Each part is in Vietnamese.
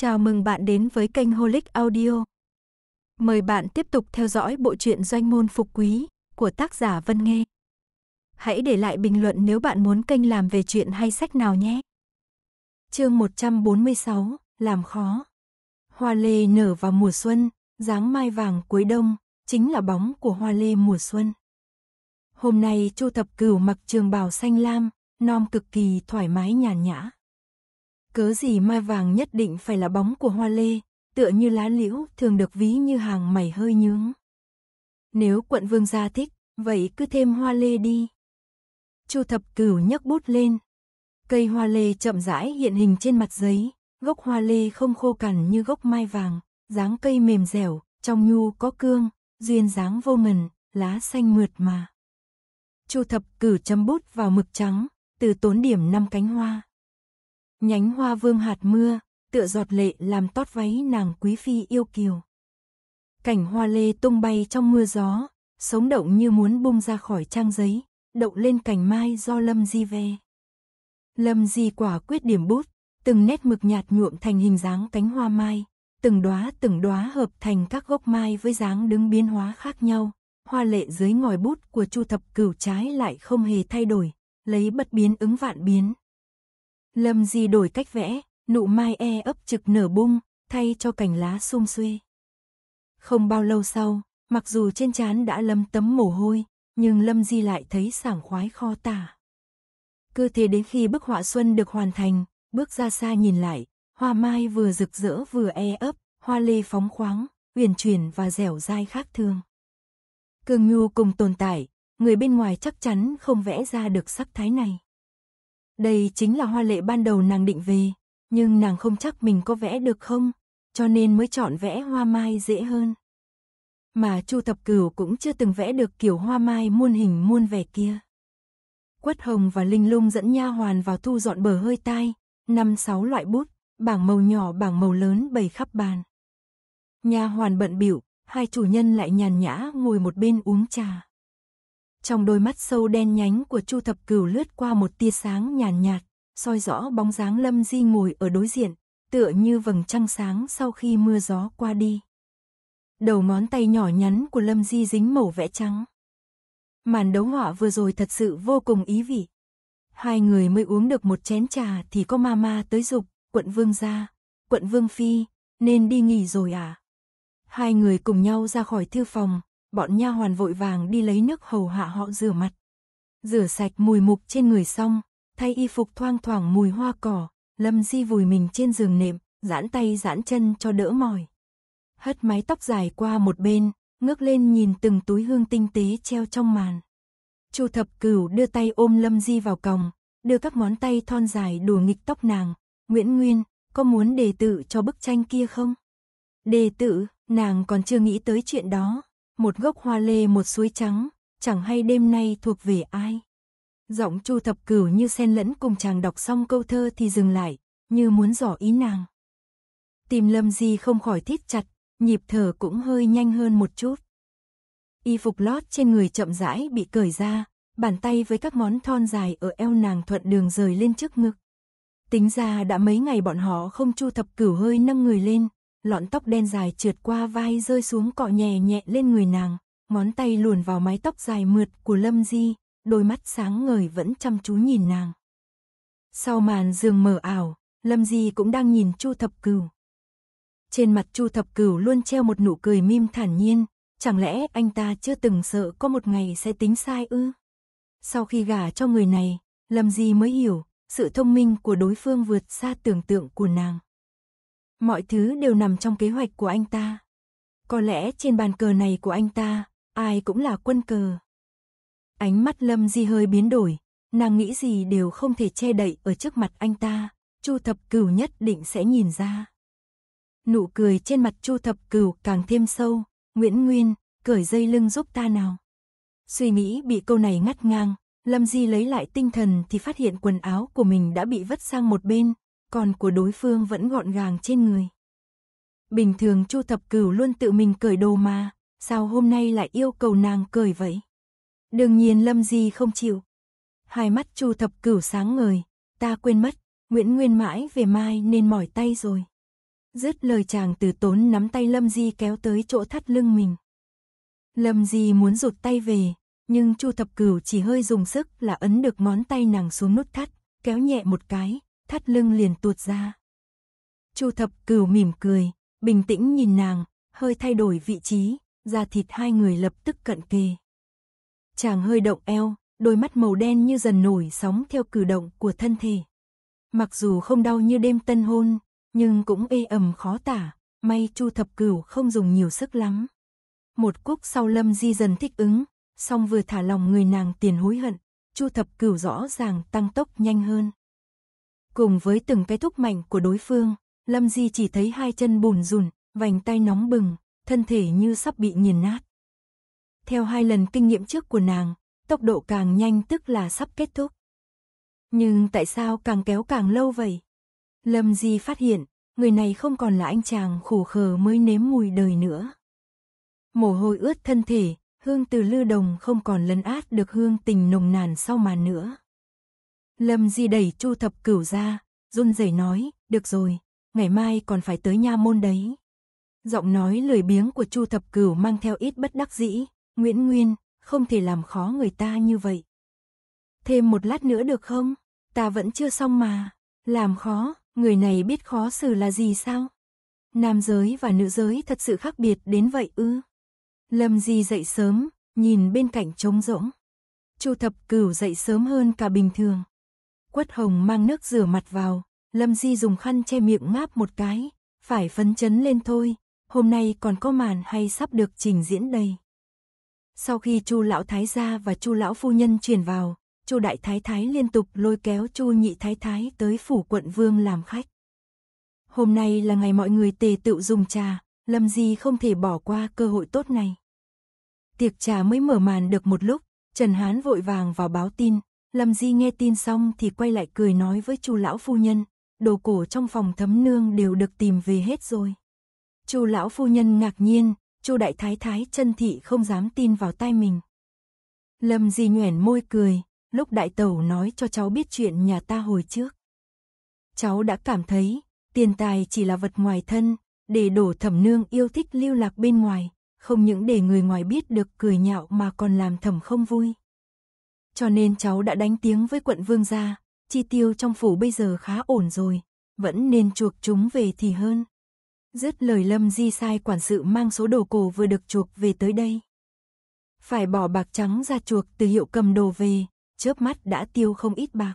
Chào mừng bạn đến với kênh Holic Audio. Mời bạn tiếp tục theo dõi bộ truyện Doanh môn phục quý của tác giả Vân Nghê. Hãy để lại bình luận nếu bạn muốn kênh làm về chuyện hay sách nào nhé. Chương 146: Làm khó. Hoa lê nở vào mùa xuân, dáng mai vàng cuối đông chính là bóng của hoa lê mùa xuân. Hôm nay Chu Thập Cửu mặc trường bào xanh lam, nom cực kỳ thoải mái nhàn nhã Cớ gì mai vàng nhất định phải là bóng của hoa lê, tựa như lá liễu thường được ví như hàng mày hơi nhướng. Nếu quận vương gia thích, vậy cứ thêm hoa lê đi. Chu thập cửu nhấc bút lên. Cây hoa lê chậm rãi hiện hình trên mặt giấy, gốc hoa lê không khô cằn như gốc mai vàng, dáng cây mềm dẻo, trong nhu có cương, duyên dáng vô ngần, lá xanh mượt mà. Chu thập cử chấm bút vào mực trắng, từ tốn điểm năm cánh hoa. Nhánh hoa vương hạt mưa, tựa giọt lệ làm tót váy nàng quý phi yêu kiều. Cảnh hoa lê tung bay trong mưa gió, sống động như muốn bung ra khỏi trang giấy, động lên cành mai do Lâm Di ve. Lâm Di quả quyết điểm bút, từng nét mực nhạt nhuộm thành hình dáng cánh hoa mai, từng đóa từng đóa hợp thành các gốc mai với dáng đứng biến hóa khác nhau. Hoa lệ dưới ngòi bút của Chu Thập Cửu trái lại không hề thay đổi, lấy bất biến ứng vạn biến. Lâm Di đổi cách vẽ, nụ mai e ấp trực nở bung, thay cho cành lá xum xuê. Không bao lâu sau, mặc dù trên trán đã lâm tấm mồ hôi, nhưng Lâm Di lại thấy sảng khoái kho tả. Cứ thế đến khi bức họa xuân được hoàn thành, bước ra xa nhìn lại, hoa mai vừa rực rỡ vừa e ấp, hoa lê phóng khoáng, uyển chuyển và dẻo dai khác thường. Cường nhu cùng tồn tại, người bên ngoài chắc chắn không vẽ ra được sắc thái này. Đây chính là hoa lệ ban đầu nàng định về, nhưng nàng không chắc mình có vẽ được không, cho nên mới chọn vẽ hoa mai dễ hơn. Mà Chu Thập Cửu cũng chưa từng vẽ được kiểu hoa mai muôn hình muôn vẻ kia. Quất Hồng và Linh Lung dẫn nha hoàn vào thu dọn bờ hơi tai, năm sáu loại bút, bảng màu nhỏ bảng màu lớn bày khắp bàn. Nha hoàn bận biểu, hai chủ nhân lại nhàn nhã ngồi một bên uống trà. Trong đôi mắt sâu đen nhánh của Chu Thập Cửu lướt qua một tia sáng nhàn nhạt, nhạt, soi rõ bóng dáng Lâm Di ngồi ở đối diện, tựa như vầng trăng sáng sau khi mưa gió qua đi. Đầu ngón tay nhỏ nhắn của Lâm Di dính màu vẽ trắng. Màn đấu họa vừa rồi thật sự vô cùng ý vị. Hai người mới uống được một chén trà thì có mama tới dục, quận vương gia quận vương phi, nên đi nghỉ rồi à? Hai người cùng nhau ra khỏi thư phòng, bọn nha hoàn vội vàng đi lấy nước hầu hạ họ rửa mặt. Rửa sạch mùi mục trên người xong, thay y phục thoang thoảng mùi hoa cỏ, Lâm Di vùi mình trên giường nệm, giãn tay giãn chân cho đỡ mỏi. Hất mái tóc dài qua một bên, ngước lên nhìn từng túi hương tinh tế treo trong màn. Chu Thập Cửu đưa tay ôm Lâm Di vào còng, đưa các món tay thon dài đùa nghịch tóc nàng, "Nguyễn Nguyên, có muốn đề tự cho bức tranh kia không?" "Đề tự?" Nàng còn chưa nghĩ tới chuyện đó một gốc hoa lê một suối trắng, chẳng hay đêm nay thuộc về ai. Giọng Chu Thập Cửu như xen lẫn cùng chàng đọc xong câu thơ thì dừng lại, như muốn dò ý nàng. Tìm Lâm Di không khỏi thít chặt, nhịp thở cũng hơi nhanh hơn một chút. Y phục lót trên người chậm rãi bị cởi ra, bàn tay với các món thon dài ở eo nàng thuận đường rời lên trước ngực. Tính ra đã mấy ngày bọn họ không Chu Thập Cửu hơi nâng người lên, lọn tóc đen dài trượt qua vai rơi xuống cọ nhẹ nhẹ lên người nàng, ngón tay luồn vào mái tóc dài mượt của Lâm Di, đôi mắt sáng ngời vẫn chăm chú nhìn nàng. Sau màn giường mờ ảo, Lâm Di cũng đang nhìn Chu Thập Cửu. Trên mặt Chu Thập Cửu luôn treo một nụ cười mim thản nhiên, chẳng lẽ anh ta chưa từng sợ có một ngày sẽ tính sai ư? Sau khi gả cho người này, Lâm Di mới hiểu, sự thông minh của đối phương vượt xa tưởng tượng của nàng. Mọi thứ đều nằm trong kế hoạch của anh ta. Có lẽ trên bàn cờ này của anh ta, ai cũng là quân cờ. Ánh mắt Lâm Di hơi biến đổi, nàng nghĩ gì đều không thể che đậy ở trước mặt anh ta, Chu Thập Cửu nhất định sẽ nhìn ra. Nụ cười trên mặt Chu Thập Cửu càng thêm sâu, Nguyễn Nguyên, cởi dây lưng giúp ta nào. Suy nghĩ bị câu này ngắt ngang, Lâm Di lấy lại tinh thần thì phát hiện quần áo của mình đã bị vứt sang một bên, còn của đối phương vẫn gọn gàng trên người. Bình thường Chu Thập Cửu luôn tự mình cởi đồ mà, sao hôm nay lại yêu cầu nàng cởi vậy? Đương nhiên Lâm Di không chịu. Hai mắt Chu Thập Cửu sáng ngời, ta quên mất, Nguyễn Nguyên mãi về mai nên mỏi tay rồi. Dứt lời chàng từ tốn nắm tay Lâm Di kéo tới chỗ thắt lưng mình. Lâm Di muốn rụt tay về, nhưng Chu Thập Cửu chỉ hơi dùng sức là ấn được ngón tay nàng xuống nút thắt, kéo nhẹ một cái, thắt lưng liền tuột ra. Chu thập cửu mỉm cười, bình tĩnh nhìn nàng, hơi thay đổi vị trí, da thịt hai người lập tức cận kề. Chàng hơi động eo, đôi mắt màu đen như dần nổi sóng theo cử động của thân thể. Mặc dù không đau như đêm tân hôn, nhưng cũng ê ẩm khó tả, may Chu Thập Cửu không dùng nhiều sức lắm. Một cúc sau Lâm Di dần thích ứng, song vừa thả lòng người nàng tiền hối hận, Chu Thập Cửu rõ ràng tăng tốc nhanh hơn. Cùng với từng cái thúc mạnh của đối phương, Lâm Di chỉ thấy hai chân bùn rùn, vành tay nóng bừng, thân thể như sắp bị nghiền nát. Theo hai lần kinh nghiệm trước của nàng, tốc độ càng nhanh tức là sắp kết thúc. Nhưng tại sao càng kéo càng lâu vậy? Lâm Di phát hiện, người này không còn là anh chàng khổ khờ mới nếm mùi đời nữa. Mồ hôi ướt thân thể, hương từ lư đồng không còn lấn át được hương tình nồng nàn sau màn nữa. Lâm Di đẩy Chu Thập Cửu ra, run rẩy nói, "Được rồi, ngày mai còn phải tới nha môn đấy." Giọng nói lười biếng của Chu Thập Cửu mang theo ít bất đắc dĩ, "Nguyễn Nguyên, không thể làm khó người ta như vậy. Thêm một lát nữa được không? Ta vẫn chưa xong mà." Làm khó, người này biết khó xử là gì sao? Nam giới và nữ giới thật sự khác biệt đến vậy ư? Lâm Di dậy sớm, nhìn bên cạnh trống rỗng. Chu Thập Cửu dậy sớm hơn cả bình thường, Quất Hồng mang nước rửa mặt vào, Lâm Di dùng khăn che miệng ngáp một cái, phải phấn chấn lên thôi, hôm nay còn có màn hay sắp được trình diễn đây. Sau khi Chu lão thái gia và Chu lão phu nhân truyền vào, Chu đại thái thái liên tục lôi kéo Chu nhị thái thái tới phủ quận vương làm khách. Hôm nay là ngày mọi người tề tựu dùng trà, Lâm Di không thể bỏ qua cơ hội tốt này. Tiệc trà mới mở màn được một lúc, Trần Hán vội vàng vào báo tin, Lâm Di nghe tin xong thì quay lại cười nói với Chu lão phu nhân, đồ cổ trong phòng thấm nương đều được tìm về hết rồi. Chu lão phu nhân ngạc nhiên, Chu đại thái thái chân thị không dám tin vào tai mình. Lâm Di nhoẻn môi cười, lúc đại tẩu nói cho cháu biết chuyện nhà ta hồi trước. Cháu đã cảm thấy, tiền tài chỉ là vật ngoài thân, để đổ thẩm nương yêu thích lưu lạc bên ngoài, không những để người ngoài biết được cười nhạo mà còn làm thẩm không vui. Cho nên cháu đã đánh tiếng với quận vương gia, chi tiêu trong phủ bây giờ khá ổn rồi, vẫn nên chuộc chúng về thì hơn. Dứt lời Lâm Di sai quản sự mang số đồ cổ vừa được chuộc về tới đây. Phải bỏ bạc trắng ra chuộc từ hiệu cầm đồ về, chớp mắt đã tiêu không ít bạc.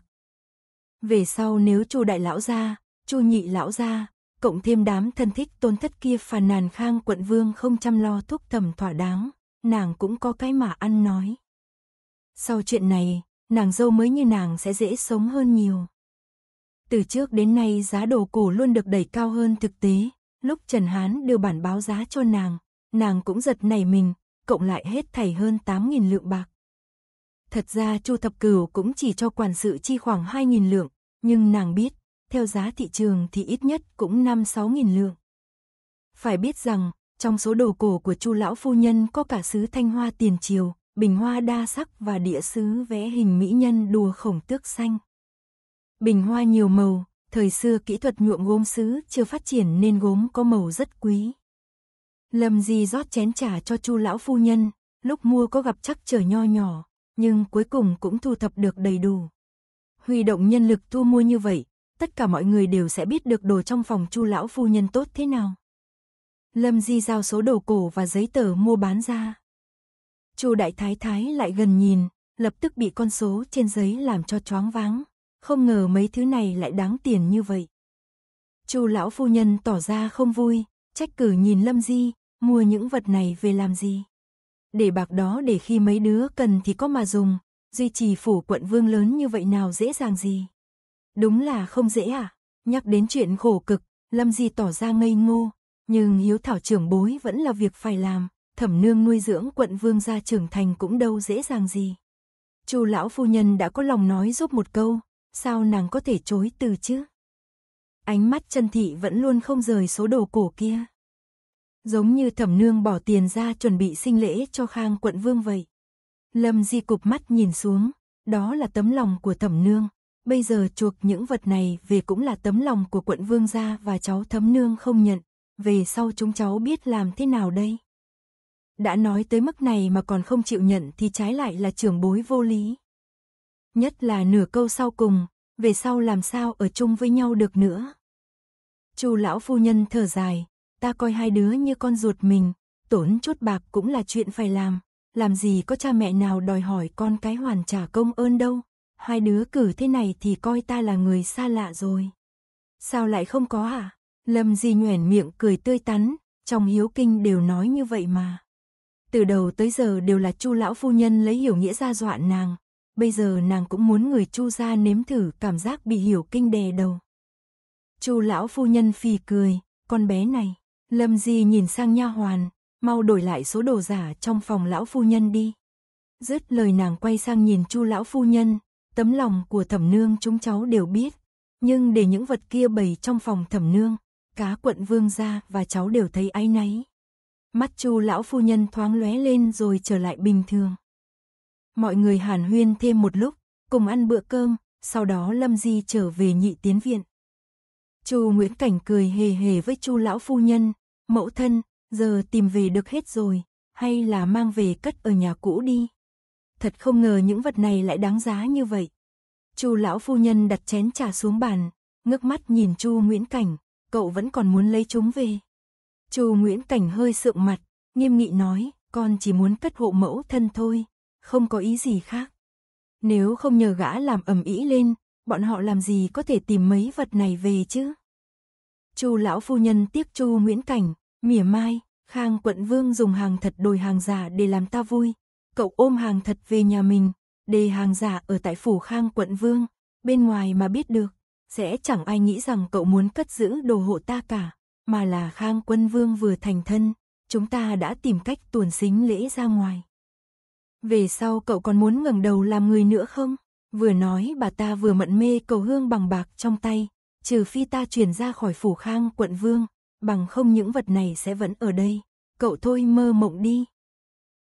Về sau nếu Chu đại lão gia, Chu nhị lão gia, cộng thêm đám thân thích tôn thất kia phàn nàn khang quận vương không chăm lo thúc thầm thỏa đáng, nàng cũng có cái mà ăn nói. Sau chuyện này, nàng dâu mới như nàng sẽ dễ sống hơn nhiều. Từ trước đến nay giá đồ cổ luôn được đẩy cao hơn thực tế, lúc Trần Hán đưa bản báo giá cho nàng, nàng cũng giật nảy mình, cộng lại hết thảy hơn 8.000 lượng bạc. Thật ra Chu Thập Cửu cũng chỉ cho quản sự chi khoảng 2.000 lượng, nhưng nàng biết, theo giá thị trường thì ít nhất cũng 5-6.000 lượng. Phải biết rằng, trong số đồ cổ của Chu lão phu nhân có cả sứ Thanh Hoa tiền triều, bình hoa đa sắc và địa sứ vẽ hình mỹ nhân đùa khổng tước xanh. Bình hoa nhiều màu, thời xưa kỹ thuật nhuộm gốm sứ chưa phát triển nên gốm có màu rất quý. Lâm Di rót chén trà cho Chu lão phu nhân, lúc mua có gặp chắc trở nho nhỏ, nhưng cuối cùng cũng thu thập được đầy đủ. Huy động nhân lực thu mua như vậy, tất cả mọi người đều sẽ biết được đồ trong phòng Chu lão phu nhân tốt thế nào. Lâm Di giao số đồ cổ và giấy tờ mua bán ra. Chu đại thái thái lại gần nhìn, lập tức bị con số trên giấy làm cho choáng váng, không ngờ mấy thứ này lại đáng tiền như vậy. Chu lão phu nhân tỏ ra không vui, trách cử nhìn Lâm Di, mua những vật này về làm gì? Để bạc đó để khi mấy đứa cần thì có mà dùng, duy trì phủ quận vương lớn như vậy nào dễ dàng gì. Đúng là không dễ à? Nhắc đến chuyện khổ cực, Lâm Di tỏ ra ngây ngô, nhưng hiếu thảo trưởng bối vẫn là việc phải làm thẩm nương nuôi dưỡng quận vương gia trưởng thành cũng đâu dễ dàng gì. Chu lão phu nhân đã có lòng nói giúp một câu, sao nàng có thể chối từ chứ? Ánh mắt chân thị vẫn luôn không rời số đồ cổ kia. Giống như thẩm nương bỏ tiền ra chuẩn bị sinh lễ cho khang quận vương vậy. Lâm di cụp mắt nhìn xuống, đó là tấm lòng của thẩm nương. Bây giờ chuộc những vật này về cũng là tấm lòng của quận vương gia và cháu thấm nương không nhận. Về sau chúng cháu biết làm thế nào đây? Đã nói tới mức này mà còn không chịu nhận thì trái lại là trưởng bối vô lý. Nhất là nửa câu sau cùng, về sau làm sao ở chung với nhau được nữa. Chu lão phu nhân thở dài, ta coi hai đứa như con ruột mình, tổn chút bạc cũng là chuyện phải làm, làm gì có cha mẹ nào đòi hỏi con cái hoàn trả công ơn đâu, hai đứa cử thế này thì coi ta là người xa lạ rồi. Sao lại không có à? Lâm Di nhoẻn miệng cười tươi tắn, trong hiếu kinh đều nói như vậy mà. Từ đầu tới giờ đều là chu lão phu nhân lấy hiểu nghĩa ra dọa nàng. Bây giờ nàng cũng muốn người chu ra nếm thử cảm giác bị hiểu kinh đè đầu. chu lão phu nhân phì cười, con bé này. Lâm Di nhìn sang nha hoàn, mau đổi lại số đồ giả trong phòng lão phu nhân đi. Dứt lời nàng quay sang nhìn chu lão phu nhân, tấm lòng của thẩm nương chúng cháu đều biết. Nhưng để những vật kia bày trong phòng thẩm nương, cá quận vương gia và cháu đều thấy áy náy. Mắt chu lão phu nhân thoáng lóe lên rồi trở lại bình thường. Mọi người hàn huyên thêm một lúc, cùng ăn bữa cơm, sau đó Lâm Di trở về nhị tiến viện. Chu Nguyễn Cảnh cười hề hề với Chu lão phu nhân, mẫu thân, giờ tìm về được hết rồi, hay là mang về cất ở nhà cũ đi. Thật không ngờ những vật này lại đáng giá như vậy. Chu lão phu nhân đặt chén trà xuống bàn, ngước mắt nhìn Chu Nguyễn Cảnh, cậu vẫn còn muốn lấy chúng về. Chu Nguyễn Cảnh hơi sượng mặt, nghiêm nghị nói, con chỉ muốn cất hộ mẫu thân thôi, không có ý gì khác. Nếu không nhờ gã làm ẩm ĩ lên, bọn họ làm gì có thể tìm mấy vật này về chứ? Chu lão phu nhân tiếc Chu Nguyễn Cảnh, mỉa mai, Khang quận vương dùng hàng thật đổi hàng giả để làm ta vui, cậu ôm hàng thật về nhà mình, để hàng giả ở tại phủ Khang quận vương, bên ngoài mà biết được, sẽ chẳng ai nghĩ rằng cậu muốn cất giữ đồ hộ ta cả mà là Khang Quân Vương vừa thành thân, chúng ta đã tìm cách tuồn xính lễ ra ngoài. Về sau cậu còn muốn ngẩng đầu làm người nữa không? Vừa nói bà ta vừa mận mê cầu hương bằng bạc trong tay, trừ phi ta chuyển ra khỏi phủ Khang quận Vương, bằng không những vật này sẽ vẫn ở đây, cậu thôi mơ mộng đi.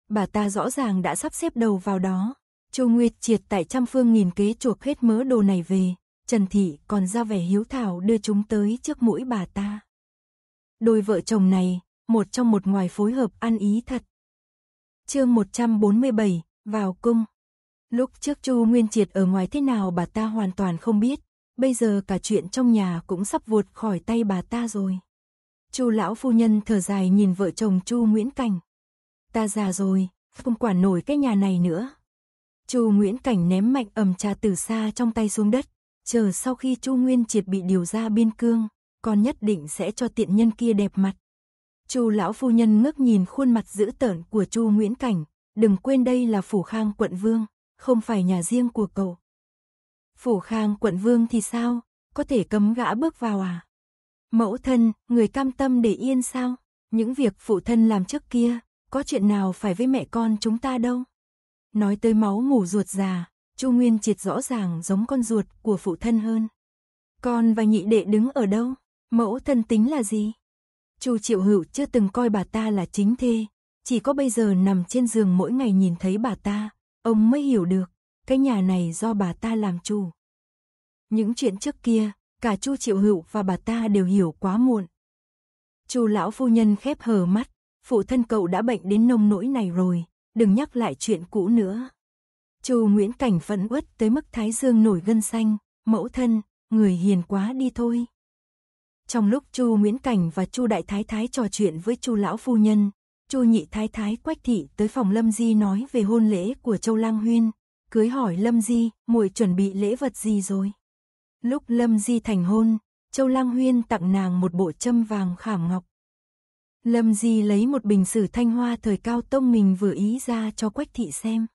Bà ta rõ ràng đã sắp xếp đầu vào đó, Châu Nguyệt triệt tại trăm phương nghìn kế chuộc hết mớ đồ này về, Trần Thị còn ra vẻ hiếu thảo đưa chúng tới trước mũi bà ta. Đôi vợ chồng này, một trong một ngoài phối hợp ăn ý thật. Chương 147, vào cung. Lúc trước Chu Nguyên Triệt ở ngoài thế nào bà ta hoàn toàn không biết, bây giờ cả chuyện trong nhà cũng sắp vụt khỏi tay bà ta rồi. Chu lão phu nhân thở dài nhìn vợ chồng Chu Nguyễn Cảnh. Ta già rồi, không quản nổi cái nhà này nữa. Chu Nguyễn Cảnh ném mạnh ầm trà từ xa trong tay xuống đất, chờ sau khi Chu Nguyên Triệt bị điều ra biên cương, con nhất định sẽ cho tiện nhân kia đẹp mặt. Chu lão phu nhân ngước nhìn khuôn mặt dữ tợn của Chu Nguyễn Cảnh, đừng quên đây là phủ khang quận vương, không phải nhà riêng của cậu. Phủ khang quận vương thì sao, có thể cấm gã bước vào à? Mẫu thân, người cam tâm để yên sao? Những việc phụ thân làm trước kia, có chuyện nào phải với mẹ con chúng ta đâu? Nói tới máu ngủ ruột già, Chu Nguyên Triệt rõ ràng giống con ruột của phụ thân hơn. Con và nhị đệ đứng ở đâu? Mẫu thân tính là gì? Chu Triệu Hữu chưa từng coi bà ta là chính thê, chỉ có bây giờ nằm trên giường mỗi ngày nhìn thấy bà ta, ông mới hiểu được, cái nhà này do bà ta làm chủ. Những chuyện trước kia, cả Chu Triệu Hữu và bà ta đều hiểu quá muộn. Chu lão phu nhân khép hờ mắt, phụ thân cậu đã bệnh đến nông nỗi này rồi, đừng nhắc lại chuyện cũ nữa. Chu Nguyễn Cảnh phẫn uất tới mức thái dương nổi gân xanh, mẫu thân, người hiền quá đi thôi. Trong lúc Chu Nguyễn Cảnh và Chu Đại Thái Thái trò chuyện với Chu lão phu nhân, Chu Nhị Thái Thái Quách thị tới phòng Lâm Di nói về hôn lễ của Châu Lang Huyên, cưới hỏi Lâm Di, muội chuẩn bị lễ vật gì rồi? Lúc Lâm Di thành hôn, Châu Lang Huyên tặng nàng một bộ châm vàng khảm ngọc. Lâm Di lấy một bình sử thanh hoa thời cao tông mình vừa ý ra cho Quách thị xem.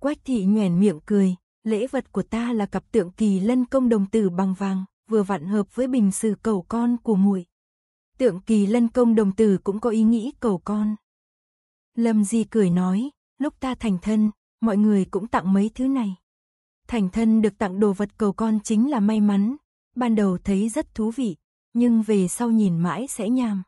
Quách thị nhoẻn miệng cười, lễ vật của ta là cặp tượng kỳ lân công đồng tử bằng vàng vừa vặn hợp với bình sử cầu con của muội. Tượng kỳ lân công đồng tử cũng có ý nghĩ cầu con. Lâm Di cười nói, lúc ta thành thân, mọi người cũng tặng mấy thứ này. Thành thân được tặng đồ vật cầu con chính là may mắn, ban đầu thấy rất thú vị, nhưng về sau nhìn mãi sẽ nham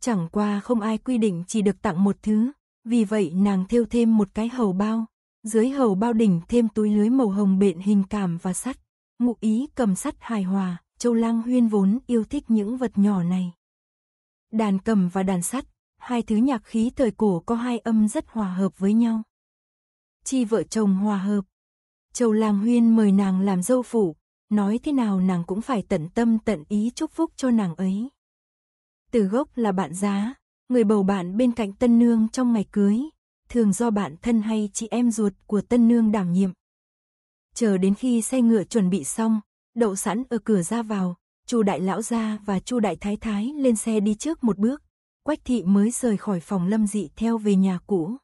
Chẳng qua không ai quy định chỉ được tặng một thứ, vì vậy nàng thêu thêm một cái hầu bao, dưới hầu bao đỉnh thêm túi lưới màu hồng bện hình cảm và sắt ngụ ý cầm sắt hài hòa, Châu Lang Huyên vốn yêu thích những vật nhỏ này. Đàn cầm và đàn sắt, hai thứ nhạc khí thời cổ có hai âm rất hòa hợp với nhau. Chi vợ chồng hòa hợp. Châu Lang Huyên mời nàng làm dâu phủ, nói thế nào nàng cũng phải tận tâm tận ý chúc phúc cho nàng ấy. Từ gốc là bạn giá, người bầu bạn bên cạnh tân nương trong ngày cưới, thường do bạn thân hay chị em ruột của tân nương đảm nhiệm chờ đến khi xe ngựa chuẩn bị xong, đậu sẵn ở cửa ra vào, Chu đại lão gia và Chu đại thái thái lên xe đi trước một bước, Quách thị mới rời khỏi phòng Lâm Dị theo về nhà cũ.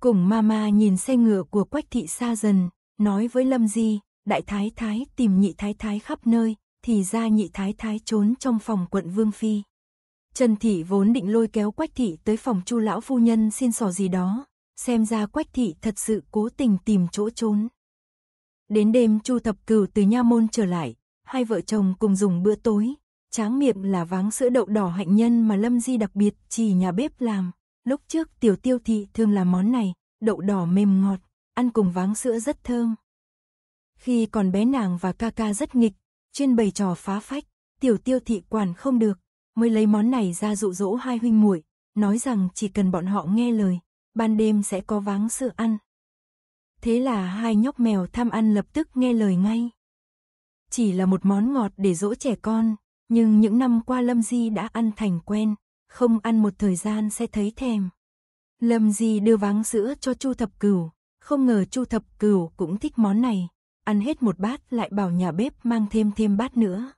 Cùng mama nhìn xe ngựa của Quách thị xa dần, nói với Lâm Di, đại thái thái tìm nhị thái thái khắp nơi, thì ra nhị thái thái trốn trong phòng quận Vương Phi. Trần Thị vốn định lôi kéo Quách Thị tới phòng Chu lão phu nhân xin xỏ gì đó, xem ra Quách Thị thật sự cố tình tìm chỗ trốn. Đến đêm Chu Thập Cửu từ nha môn trở lại, hai vợ chồng cùng dùng bữa tối. Tráng miệng là váng sữa đậu đỏ hạnh nhân mà Lâm Di đặc biệt chỉ nhà bếp làm. Lúc trước tiểu tiêu thị thường làm món này, đậu đỏ mềm ngọt, ăn cùng váng sữa rất thơm. Khi còn bé nàng và ca ca rất nghịch, chuyên bày trò phá phách, tiểu tiêu thị quản không được, mới lấy món này ra dụ dỗ hai huynh muội, nói rằng chỉ cần bọn họ nghe lời, ban đêm sẽ có váng sữa ăn thế là hai nhóc mèo tham ăn lập tức nghe lời ngay. Chỉ là một món ngọt để dỗ trẻ con, nhưng những năm qua Lâm Di đã ăn thành quen, không ăn một thời gian sẽ thấy thèm. Lâm Di đưa váng sữa cho Chu Thập Cửu, không ngờ Chu Thập Cửu cũng thích món này, ăn hết một bát lại bảo nhà bếp mang thêm thêm bát nữa.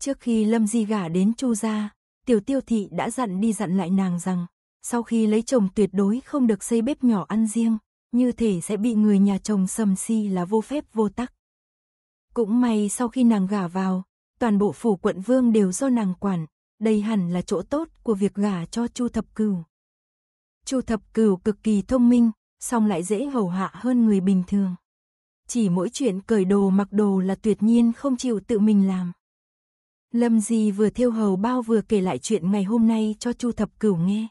Trước khi Lâm Di gả đến Chu gia, Tiểu Tiêu thị đã dặn đi dặn lại nàng rằng, sau khi lấy chồng tuyệt đối không được xây bếp nhỏ ăn riêng, như thể sẽ bị người nhà chồng sầm si là vô phép vô tắc. Cũng may sau khi nàng gả vào, toàn bộ phủ quận vương đều do nàng quản, đây hẳn là chỗ tốt của việc gả cho Chu Thập Cửu. Chu Thập Cửu cực kỳ thông minh, song lại dễ hầu hạ hơn người bình thường. Chỉ mỗi chuyện cởi đồ mặc đồ là tuyệt nhiên không chịu tự mình làm. Lâm Di vừa thiêu hầu bao vừa kể lại chuyện ngày hôm nay cho Chu Thập Cửu nghe.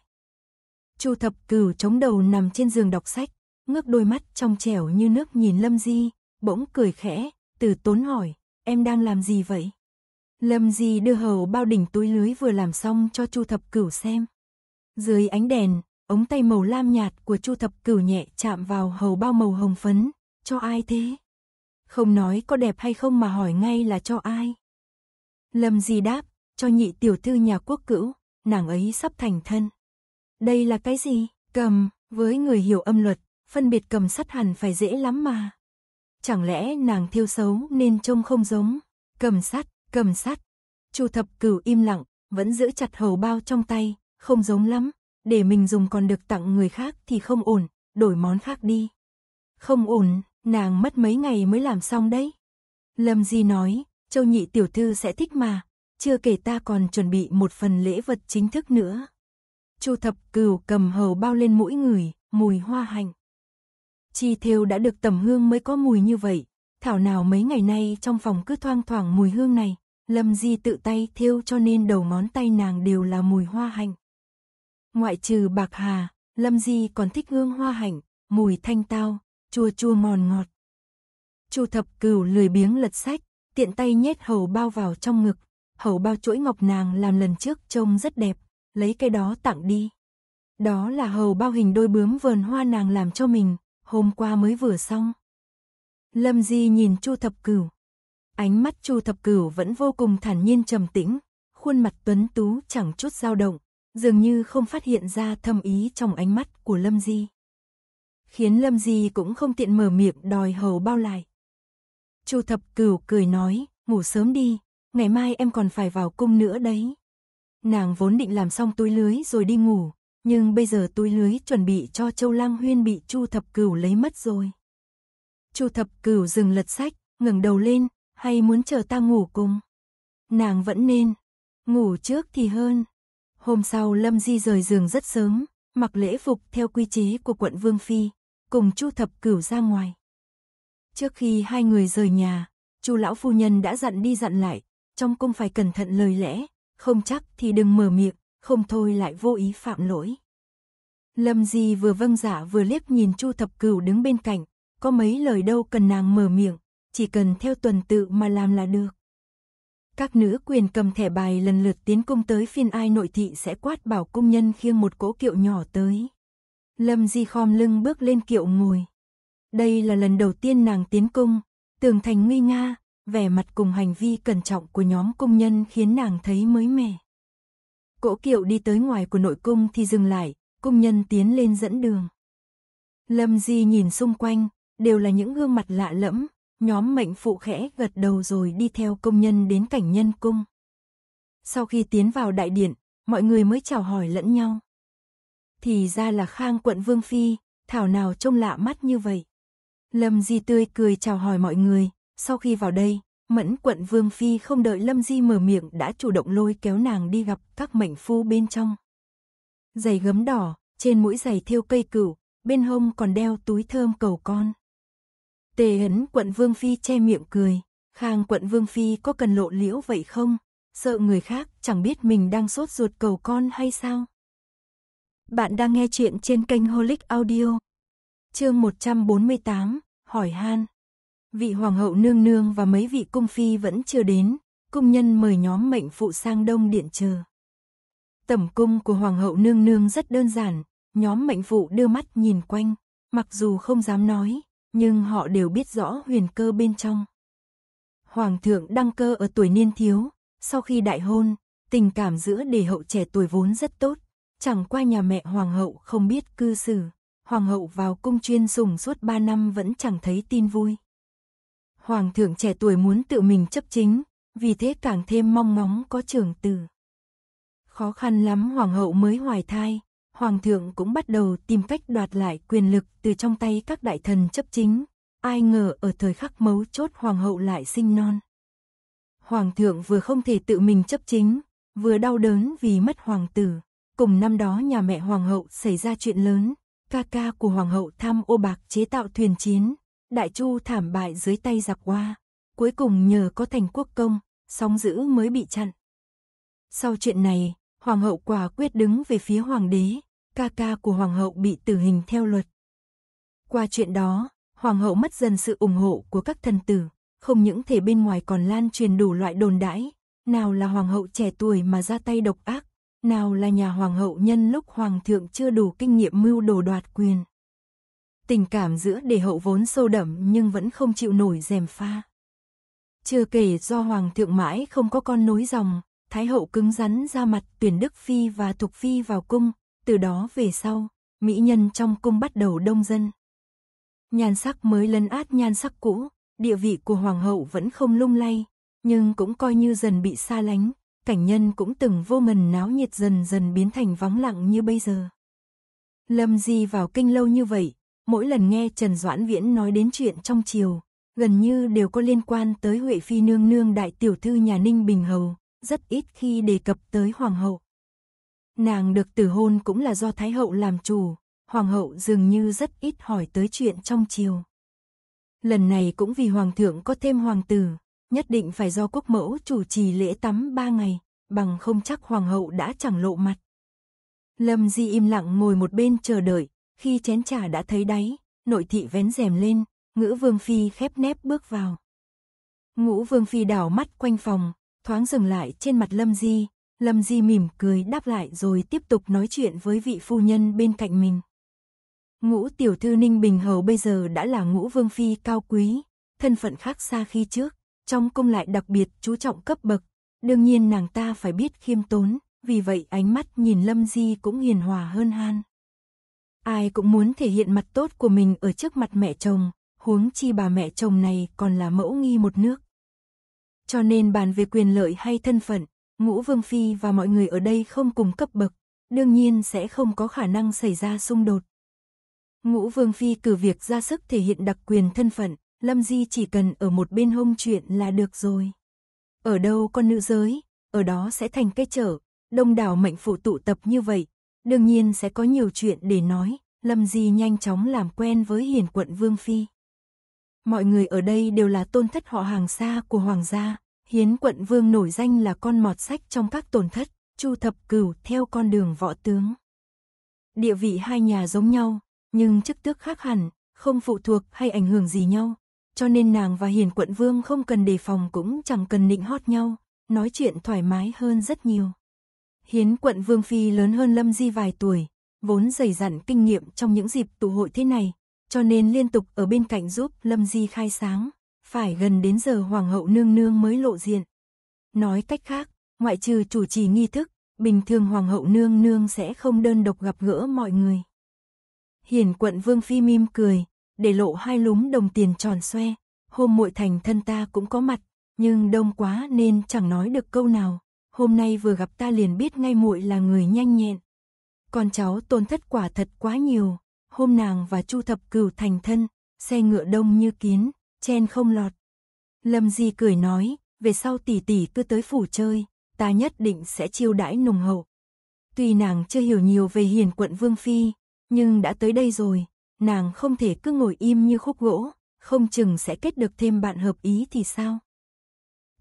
Chu Thập Cửu chống đầu nằm trên giường đọc sách, ngước đôi mắt trong trẻo như nước nhìn Lâm Di, bỗng cười khẽ, từ tốn hỏi, em đang làm gì vậy? Lâm Di đưa hầu bao đỉnh túi lưới vừa làm xong cho Chu Thập Cửu xem. Dưới ánh đèn, ống tay màu lam nhạt của Chu Thập Cửu nhẹ chạm vào hầu bao màu hồng phấn, cho ai thế? Không nói có đẹp hay không mà hỏi ngay là cho ai? Lâm Di đáp, cho nhị tiểu thư nhà quốc Cửu nàng ấy sắp thành thân. Đây là cái gì? Cầm, với người hiểu âm luật, phân biệt cầm sắt hẳn phải dễ lắm mà. Chẳng lẽ nàng thiêu xấu nên trông không giống? Cầm sắt, cầm sắt. Chu thập cửu im lặng, vẫn giữ chặt hầu bao trong tay, không giống lắm, để mình dùng còn được tặng người khác thì không ổn, đổi món khác đi. Không ổn, nàng mất mấy ngày mới làm xong đấy. Lâm Di nói, châu nhị tiểu thư sẽ thích mà, chưa kể ta còn chuẩn bị một phần lễ vật chính thức nữa. Chu thập cửu cầm hầu bao lên mũi người, mùi hoa hành. Chi thêu đã được tầm hương mới có mùi như vậy. Thảo nào mấy ngày nay trong phòng cứ thoang thoảng mùi hương này. Lâm Di tự tay thêu cho nên đầu ngón tay nàng đều là mùi hoa hạnh. Ngoại trừ bạc hà, Lâm Di còn thích hương hoa hạnh, mùi thanh tao, chua chua mòn ngọt. Chu thập cửu lười biếng lật sách, tiện tay nhét hầu bao vào trong ngực. Hầu bao chuỗi ngọc nàng làm lần trước trông rất đẹp, lấy cái đó tặng đi. Đó là hầu bao hình đôi bướm vườn hoa nàng làm cho mình, hôm qua mới vừa xong. Lâm Di nhìn Chu Thập Cửu. Ánh mắt Chu Thập Cửu vẫn vô cùng thản nhiên trầm tĩnh, khuôn mặt tuấn tú chẳng chút dao động, dường như không phát hiện ra thâm ý trong ánh mắt của Lâm Di. Khiến Lâm Di cũng không tiện mở miệng đòi hầu bao lại. Chu Thập Cửu cười nói, ngủ sớm đi, ngày mai em còn phải vào cung nữa đấy. Nàng vốn định làm xong túi lưới rồi đi ngủ, nhưng bây giờ túi lưới chuẩn bị cho Châu Lang Huyên bị Chu Thập Cửu lấy mất rồi. Chu Thập Cửu dừng lật sách, ngẩng đầu lên, hay muốn chờ ta ngủ cùng. Nàng vẫn nên, ngủ trước thì hơn. Hôm sau Lâm Di rời giường rất sớm, mặc lễ phục theo quy chế của quận Vương Phi, cùng Chu Thập Cửu ra ngoài. Trước khi hai người rời nhà, Chu lão phu nhân đã dặn đi dặn lại, trong cung phải cẩn thận lời lẽ, không chắc thì đừng mở miệng, không thôi lại vô ý phạm lỗi. Lâm Di vừa vâng giả dạ vừa liếc nhìn Chu Thập Cửu đứng bên cạnh, có mấy lời đâu cần nàng mở miệng, chỉ cần theo tuần tự mà làm là được. Các nữ quyền cầm thẻ bài lần lượt tiến cung tới phiên ai nội thị sẽ quát bảo cung nhân khiêng một cỗ kiệu nhỏ tới. Lâm Di khom lưng bước lên kiệu ngồi. Đây là lần đầu tiên nàng tiến cung, tường thành nguy nga, vẻ mặt cùng hành vi cẩn trọng của nhóm công nhân khiến nàng thấy mới mẻ. Cỗ kiệu đi tới ngoài của nội cung thì dừng lại, cung nhân tiến lên dẫn đường. Lâm Di nhìn xung quanh, đều là những gương mặt lạ lẫm, nhóm mệnh phụ khẽ gật đầu rồi đi theo công nhân đến cảnh nhân cung. Sau khi tiến vào đại điện, mọi người mới chào hỏi lẫn nhau. Thì ra là Khang quận Vương Phi, thảo nào trông lạ mắt như vậy. Lâm Di tươi cười chào hỏi mọi người, sau khi vào đây, Mẫn quận Vương Phi không đợi Lâm Di mở miệng đã chủ động lôi kéo nàng đi gặp các mệnh phu bên trong. Giày gấm đỏ, trên mũi giày thêu cây cửu, bên hông còn đeo túi thơm cầu con. Tề hấn quận Vương Phi che miệng cười, khang quận Vương Phi có cần lộ liễu vậy không? Sợ người khác chẳng biết mình đang sốt ruột cầu con hay sao? Bạn đang nghe chuyện trên kênh Holic Audio. Chương 148, hỏi han vị hoàng hậu nương nương và mấy vị cung phi vẫn chưa đến, cung nhân mời nhóm mệnh phụ sang đông điện chờ. Tẩm cung của hoàng hậu nương nương rất đơn giản, nhóm mệnh phụ đưa mắt nhìn quanh, mặc dù không dám nói, nhưng họ đều biết rõ huyền cơ bên trong. Hoàng thượng đăng cơ ở tuổi niên thiếu, sau khi đại hôn, tình cảm giữa đề hậu trẻ tuổi vốn rất tốt, chẳng qua nhà mẹ hoàng hậu không biết cư xử, hoàng hậu vào cung chuyên dùng suốt 3 năm vẫn chẳng thấy tin vui hoàng thượng trẻ tuổi muốn tự mình chấp chính, vì thế càng thêm mong ngóng có trưởng tử. Khó khăn lắm hoàng hậu mới hoài thai, hoàng thượng cũng bắt đầu tìm cách đoạt lại quyền lực từ trong tay các đại thần chấp chính, ai ngờ ở thời khắc mấu chốt hoàng hậu lại sinh non. Hoàng thượng vừa không thể tự mình chấp chính, vừa đau đớn vì mất hoàng tử. Cùng năm đó nhà mẹ hoàng hậu xảy ra chuyện lớn, ca ca của hoàng hậu tham ô bạc chế tạo thuyền chiến, Đại Chu thảm bại dưới tay giặc qua, Cuối cùng nhờ có thành quốc công, sóng giữ mới bị chặn. Sau chuyện này, Hoàng hậu quả quyết đứng về phía Hoàng đế, ca ca của Hoàng hậu bị tử hình theo luật. Qua chuyện đó, Hoàng hậu mất dần sự ủng hộ của các thần tử, không những thể bên ngoài còn lan truyền đủ loại đồn đãi, nào là Hoàng hậu trẻ tuổi mà ra tay độc ác, nào là nhà Hoàng hậu nhân lúc Hoàng thượng chưa đủ kinh nghiệm mưu đồ đoạt quyền tình cảm giữa đề hậu vốn sâu đậm nhưng vẫn không chịu nổi dèm pha. Chưa kể do Hoàng thượng mãi không có con nối dòng, Thái hậu cứng rắn ra mặt tuyển Đức Phi và Thục Phi vào cung, từ đó về sau, mỹ nhân trong cung bắt đầu đông dân. Nhan sắc mới lấn át nhan sắc cũ, địa vị của Hoàng hậu vẫn không lung lay, nhưng cũng coi như dần bị xa lánh, cảnh nhân cũng từng vô mần náo nhiệt dần dần biến thành vắng lặng như bây giờ. Lâm Di vào kinh lâu như vậy, mỗi lần nghe Trần Doãn Viễn nói đến chuyện trong triều, gần như đều có liên quan tới Huệ Phi Nương Nương đại tiểu thư nhà Ninh Bình Hầu, rất ít khi đề cập tới Hoàng hậu. Nàng được tử hôn cũng là do Thái hậu làm chủ, Hoàng hậu dường như rất ít hỏi tới chuyện trong triều. Lần này cũng vì Hoàng thượng có thêm Hoàng tử, nhất định phải do quốc mẫu chủ trì lễ tắm ba ngày, bằng không chắc Hoàng hậu đã chẳng lộ mặt. Lâm Di im lặng ngồi một bên chờ đợi, khi chén trà đã thấy đáy, nội thị vén rèm lên, ngữ vương phi khép nép bước vào. Ngũ vương phi đảo mắt quanh phòng, thoáng dừng lại trên mặt Lâm Di, Lâm Di mỉm cười đáp lại rồi tiếp tục nói chuyện với vị phu nhân bên cạnh mình. Ngũ tiểu thư Ninh Bình Hầu bây giờ đã là ngũ vương phi cao quý, thân phận khác xa khi trước, trong cung lại đặc biệt chú trọng cấp bậc, đương nhiên nàng ta phải biết khiêm tốn, vì vậy ánh mắt nhìn Lâm Di cũng hiền hòa hơn han. Ai cũng muốn thể hiện mặt tốt của mình ở trước mặt mẹ chồng, huống chi bà mẹ chồng này còn là mẫu nghi một nước. Cho nên bàn về quyền lợi hay thân phận, Ngũ Vương Phi và mọi người ở đây không cùng cấp bậc, đương nhiên sẽ không có khả năng xảy ra xung đột. Ngũ Vương Phi cử việc ra sức thể hiện đặc quyền thân phận, Lâm Di chỉ cần ở một bên hông chuyện là được rồi. Ở đâu con nữ giới, ở đó sẽ thành cái trở, đông đảo mệnh phụ tụ tập như vậy, Đương nhiên sẽ có nhiều chuyện để nói, Lâm Di nhanh chóng làm quen với hiền quận Vương Phi. Mọi người ở đây đều là tôn thất họ hàng xa của Hoàng gia, hiến quận Vương nổi danh là con mọt sách trong các tôn thất, chu thập cửu theo con đường võ tướng. Địa vị hai nhà giống nhau, nhưng chức tước khác hẳn, không phụ thuộc hay ảnh hưởng gì nhau, cho nên nàng và hiền quận Vương không cần đề phòng cũng chẳng cần nịnh hót nhau, nói chuyện thoải mái hơn rất nhiều. Hiến quận Vương Phi lớn hơn Lâm Di vài tuổi, vốn dày dặn kinh nghiệm trong những dịp tụ hội thế này, cho nên liên tục ở bên cạnh giúp Lâm Di khai sáng, phải gần đến giờ Hoàng hậu nương nương mới lộ diện. Nói cách khác, ngoại trừ chủ trì nghi thức, bình thường Hoàng hậu nương nương sẽ không đơn độc gặp gỡ mọi người. Hiển quận Vương Phi mim cười, để lộ hai lúm đồng tiền tròn xoe, hôm muội thành thân ta cũng có mặt, nhưng đông quá nên chẳng nói được câu nào hôm nay vừa gặp ta liền biết ngay muội là người nhanh nhẹn. Con cháu tôn thất quả thật quá nhiều, hôm nàng và Chu Thập Cửu thành thân, xe ngựa đông như kiến, chen không lọt. Lâm Di cười nói, về sau tỷ tỷ cứ tới phủ chơi, ta nhất định sẽ chiêu đãi nồng hậu. Tuy nàng chưa hiểu nhiều về hiền quận Vương Phi, nhưng đã tới đây rồi, nàng không thể cứ ngồi im như khúc gỗ, không chừng sẽ kết được thêm bạn hợp ý thì sao.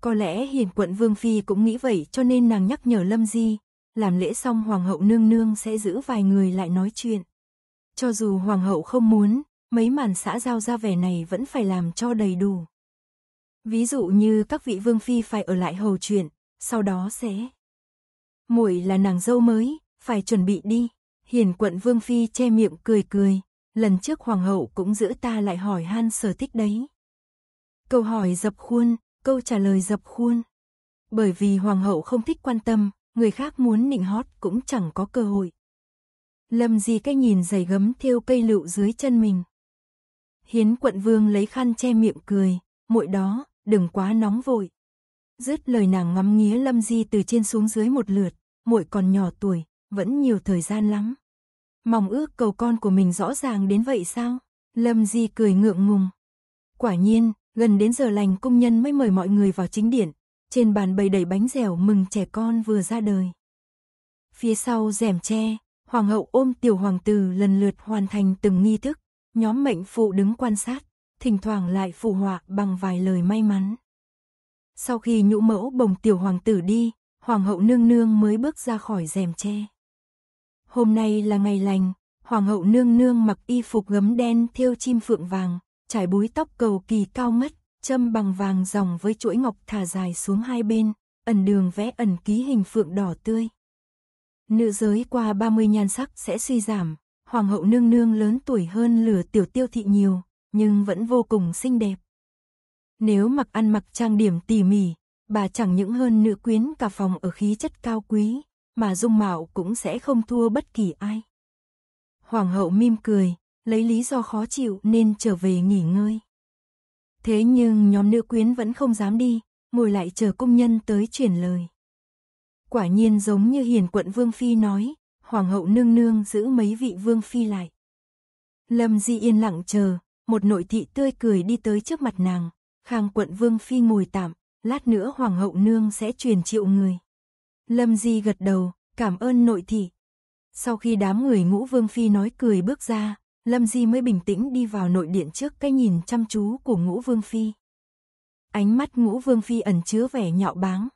Có lẽ hiền quận Vương Phi cũng nghĩ vậy cho nên nàng nhắc nhở Lâm Di, làm lễ xong Hoàng hậu nương nương sẽ giữ vài người lại nói chuyện. Cho dù Hoàng hậu không muốn, mấy màn xã giao ra vẻ này vẫn phải làm cho đầy đủ. Ví dụ như các vị Vương Phi phải ở lại hầu chuyện, sau đó sẽ... muội là nàng dâu mới, phải chuẩn bị đi. Hiền quận Vương Phi che miệng cười cười, lần trước Hoàng hậu cũng giữ ta lại hỏi han sở thích đấy. Câu hỏi dập khuôn, Câu trả lời dập khuôn. Bởi vì hoàng hậu không thích quan tâm, người khác muốn nịnh hót cũng chẳng có cơ hội. Lâm Di cái nhìn dày gấm thêu cây lựu dưới chân mình. Hiến quận vương lấy khăn che miệng cười, muội đó, đừng quá nóng vội. Dứt lời nàng ngắm nghía Lâm Di từ trên xuống dưới một lượt, muội còn nhỏ tuổi, vẫn nhiều thời gian lắm. Mong ước cầu con của mình rõ ràng đến vậy sao? Lâm Di cười ngượng ngùng. Quả nhiên, Gần đến giờ lành công nhân mới mời mọi người vào chính điện, trên bàn bày đầy bánh dẻo mừng trẻ con vừa ra đời. Phía sau rèm tre, hoàng hậu ôm tiểu hoàng tử lần lượt hoàn thành từng nghi thức, nhóm mệnh phụ đứng quan sát, thỉnh thoảng lại phụ họa bằng vài lời may mắn. Sau khi nhũ mẫu bồng tiểu hoàng tử đi, hoàng hậu nương nương mới bước ra khỏi rèm tre. Hôm nay là ngày lành, hoàng hậu nương nương mặc y phục gấm đen thêu chim phượng vàng, trải búi tóc cầu kỳ cao mất, châm bằng vàng dòng với chuỗi ngọc thả dài xuống hai bên, ẩn đường vẽ ẩn ký hình phượng đỏ tươi. Nữ giới qua 30 nhan sắc sẽ suy giảm, hoàng hậu nương nương lớn tuổi hơn lửa tiểu tiêu thị nhiều, nhưng vẫn vô cùng xinh đẹp. Nếu mặc ăn mặc trang điểm tỉ mỉ, bà chẳng những hơn nữ quyến cả phòng ở khí chất cao quý, mà dung mạo cũng sẽ không thua bất kỳ ai. Hoàng hậu mim cười, lấy lý do khó chịu nên trở về nghỉ ngơi. Thế nhưng nhóm nữ quyến vẫn không dám đi, ngồi lại chờ công nhân tới chuyển lời. Quả nhiên giống như hiền quận Vương Phi nói, Hoàng hậu nương nương giữ mấy vị Vương Phi lại. Lâm Di yên lặng chờ, một nội thị tươi cười đi tới trước mặt nàng, khang quận Vương Phi ngồi tạm, lát nữa Hoàng hậu nương sẽ truyền triệu người. Lâm Di gật đầu, cảm ơn nội thị. Sau khi đám người ngũ Vương Phi nói cười bước ra, Lâm Di mới bình tĩnh đi vào nội điện trước cái nhìn chăm chú của ngũ vương phi. Ánh mắt ngũ vương phi ẩn chứa vẻ nhạo báng.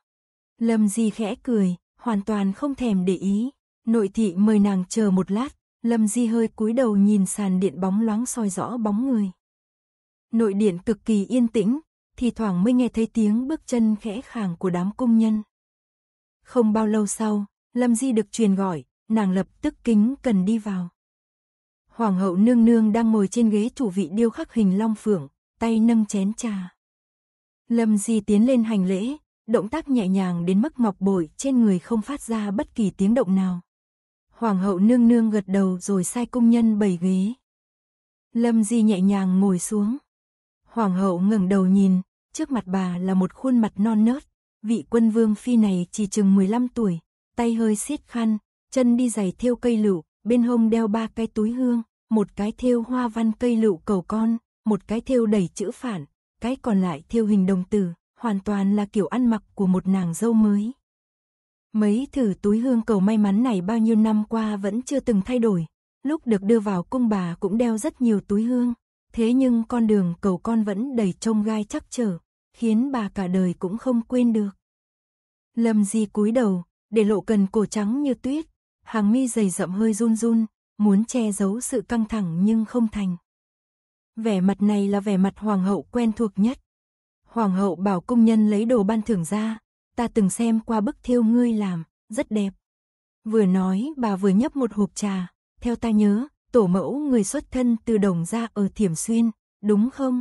Lâm Di khẽ cười, hoàn toàn không thèm để ý. Nội thị mời nàng chờ một lát, Lâm Di hơi cúi đầu nhìn sàn điện bóng loáng soi rõ bóng người. Nội điện cực kỳ yên tĩnh, thì thoảng mới nghe thấy tiếng bước chân khẽ khàng của đám công nhân. Không bao lâu sau, Lâm Di được truyền gọi, nàng lập tức kính cần đi vào. Hoàng hậu nương nương đang ngồi trên ghế chủ vị điêu khắc hình long phượng, tay nâng chén trà. Lâm Di tiến lên hành lễ, động tác nhẹ nhàng đến mức ngọc bội trên người không phát ra bất kỳ tiếng động nào. Hoàng hậu nương nương gật đầu rồi sai cung nhân bày ghế. Lâm Di nhẹ nhàng ngồi xuống. Hoàng hậu ngẩng đầu nhìn, trước mặt bà là một khuôn mặt non nớt. Vị quân vương phi này chỉ chừng 15 tuổi, tay hơi siết khăn, chân đi giày thêu cây lựu, bên hông đeo ba cái túi hương, một cái thêu hoa văn cây lựu cầu con, một cái thêu đầy chữ phản, cái còn lại thêu hình đồng tử, hoàn toàn là kiểu ăn mặc của một nàng dâu mới. Mấy thử túi hương cầu may mắn này bao nhiêu năm qua vẫn chưa từng thay đổi, lúc được đưa vào cung bà cũng đeo rất nhiều túi hương, thế nhưng con đường cầu con vẫn đầy trông gai chắc trở, khiến bà cả đời cũng không quên được. Lâm Di cúi đầu, để lộ cần cổ trắng như tuyết, hàng mi dày rậm hơi run run, muốn che giấu sự căng thẳng nhưng không thành. Vẻ mặt này là vẻ mặt hoàng hậu quen thuộc nhất. Hoàng hậu bảo công nhân lấy đồ ban thưởng ra, ta từng xem qua bức thiêu ngươi làm, rất đẹp. Vừa nói bà vừa nhấp một hộp trà, theo ta nhớ, tổ mẫu người xuất thân từ đồng ra ở Thiểm Xuyên, đúng không?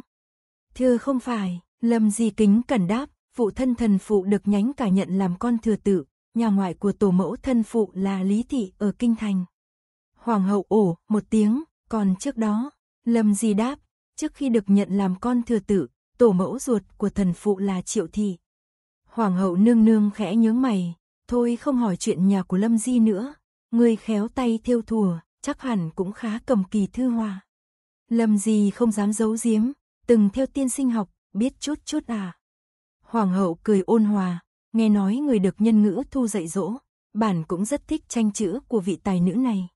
Thưa không phải, Lâm Di Kính cẩn đáp, phụ thân thần phụ được nhánh cả nhận làm con thừa tự. nhà ngoại của tổ mẫu thân phụ là Lý Thị ở Kinh Thành. Hoàng hậu ổ một tiếng, còn trước đó, Lâm Di đáp, trước khi được nhận làm con thừa tử, tổ mẫu ruột của thần phụ là Triệu Thị. Hoàng hậu nương nương khẽ nhướng mày, thôi không hỏi chuyện nhà của Lâm Di nữa, người khéo tay thiêu thùa, chắc hẳn cũng khá cầm kỳ thư hòa. Lâm Di không dám giấu giếm, từng theo tiên sinh học, biết chút chút à. Hoàng hậu cười ôn hòa, nghe nói người được nhân ngữ thu dạy dỗ, bản cũng rất thích tranh chữ của vị tài nữ này.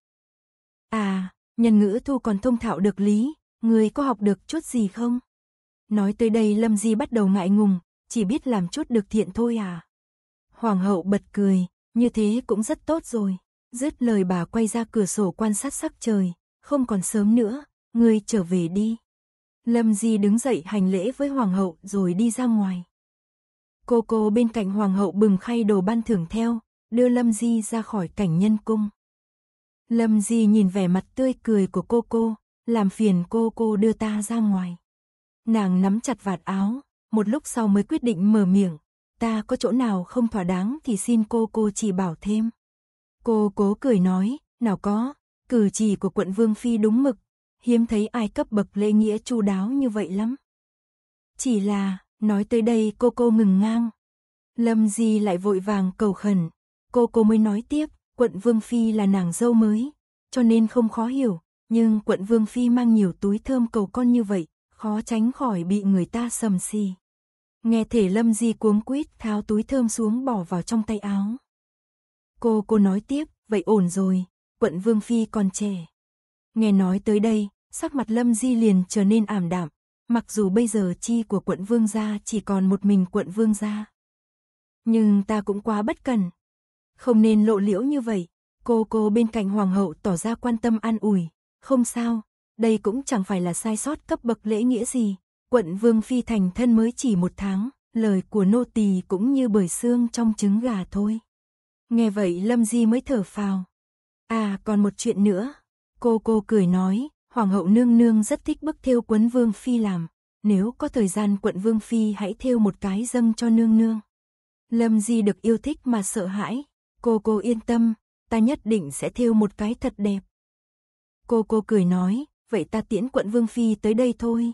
À, nhân ngữ thu còn thông thạo được lý, người có học được chút gì không? Nói tới đây Lâm Di bắt đầu ngại ngùng, chỉ biết làm chút được thiện thôi à. Hoàng hậu bật cười, như thế cũng rất tốt rồi. Dứt lời bà quay ra cửa sổ quan sát sắc trời, không còn sớm nữa, người trở về đi. Lâm Di đứng dậy hành lễ với hoàng hậu rồi đi ra ngoài. Cô cô bên cạnh hoàng hậu bừng khay đồ ban thưởng theo, đưa Lâm Di ra khỏi cảnh nhân cung. Lâm Di nhìn vẻ mặt tươi cười của cô cô, làm phiền cô cô đưa ta ra ngoài. Nàng nắm chặt vạt áo, một lúc sau mới quyết định mở miệng, ta có chỗ nào không thỏa đáng thì xin cô cô chỉ bảo thêm. Cô cố cười nói, nào có, cử chỉ của quận Vương Phi đúng mực, hiếm thấy ai cấp bậc lễ nghĩa chu đáo như vậy lắm. Chỉ là, nói tới đây cô cô ngừng ngang. Lâm Di lại vội vàng cầu khẩn, cô cô mới nói tiếp, quận Vương Phi là nàng dâu mới, cho nên không khó hiểu, nhưng quận Vương Phi mang nhiều túi thơm cầu con như vậy, khó tránh khỏi bị người ta sầm si. Nghe thể lâm di cuống quýt tháo túi thơm xuống bỏ vào trong tay áo. Cô cô nói tiếp, vậy ổn rồi, quận Vương Phi còn trẻ. Nghe nói tới đây, sắc mặt lâm di liền trở nên ảm đạm, mặc dù bây giờ chi của quận Vương gia chỉ còn một mình quận Vương gia. Nhưng ta cũng quá bất cần, không nên lộ liễu như vậy. Cô cô bên cạnh hoàng hậu tỏ ra quan tâm an ủi. Không sao, đây cũng chẳng phải là sai sót cấp bậc lễ nghĩa gì. Quận Vương Phi thành thân mới chỉ một tháng, lời của nô tỳ cũng như bưởi xương trong trứng gà thôi. Nghe vậy Lâm Di mới thở phào. À còn một chuyện nữa. Cô cô cười nói, Hoàng hậu nương nương rất thích bức thêu quấn Vương Phi làm. Nếu có thời gian quận Vương Phi hãy thêu một cái dâng cho nương nương. Lâm Di được yêu thích mà sợ hãi, Cô cô yên tâm, ta nhất định sẽ thêu một cái thật đẹp. Cô cô cười nói, vậy ta tiễn quận Vương Phi tới đây thôi.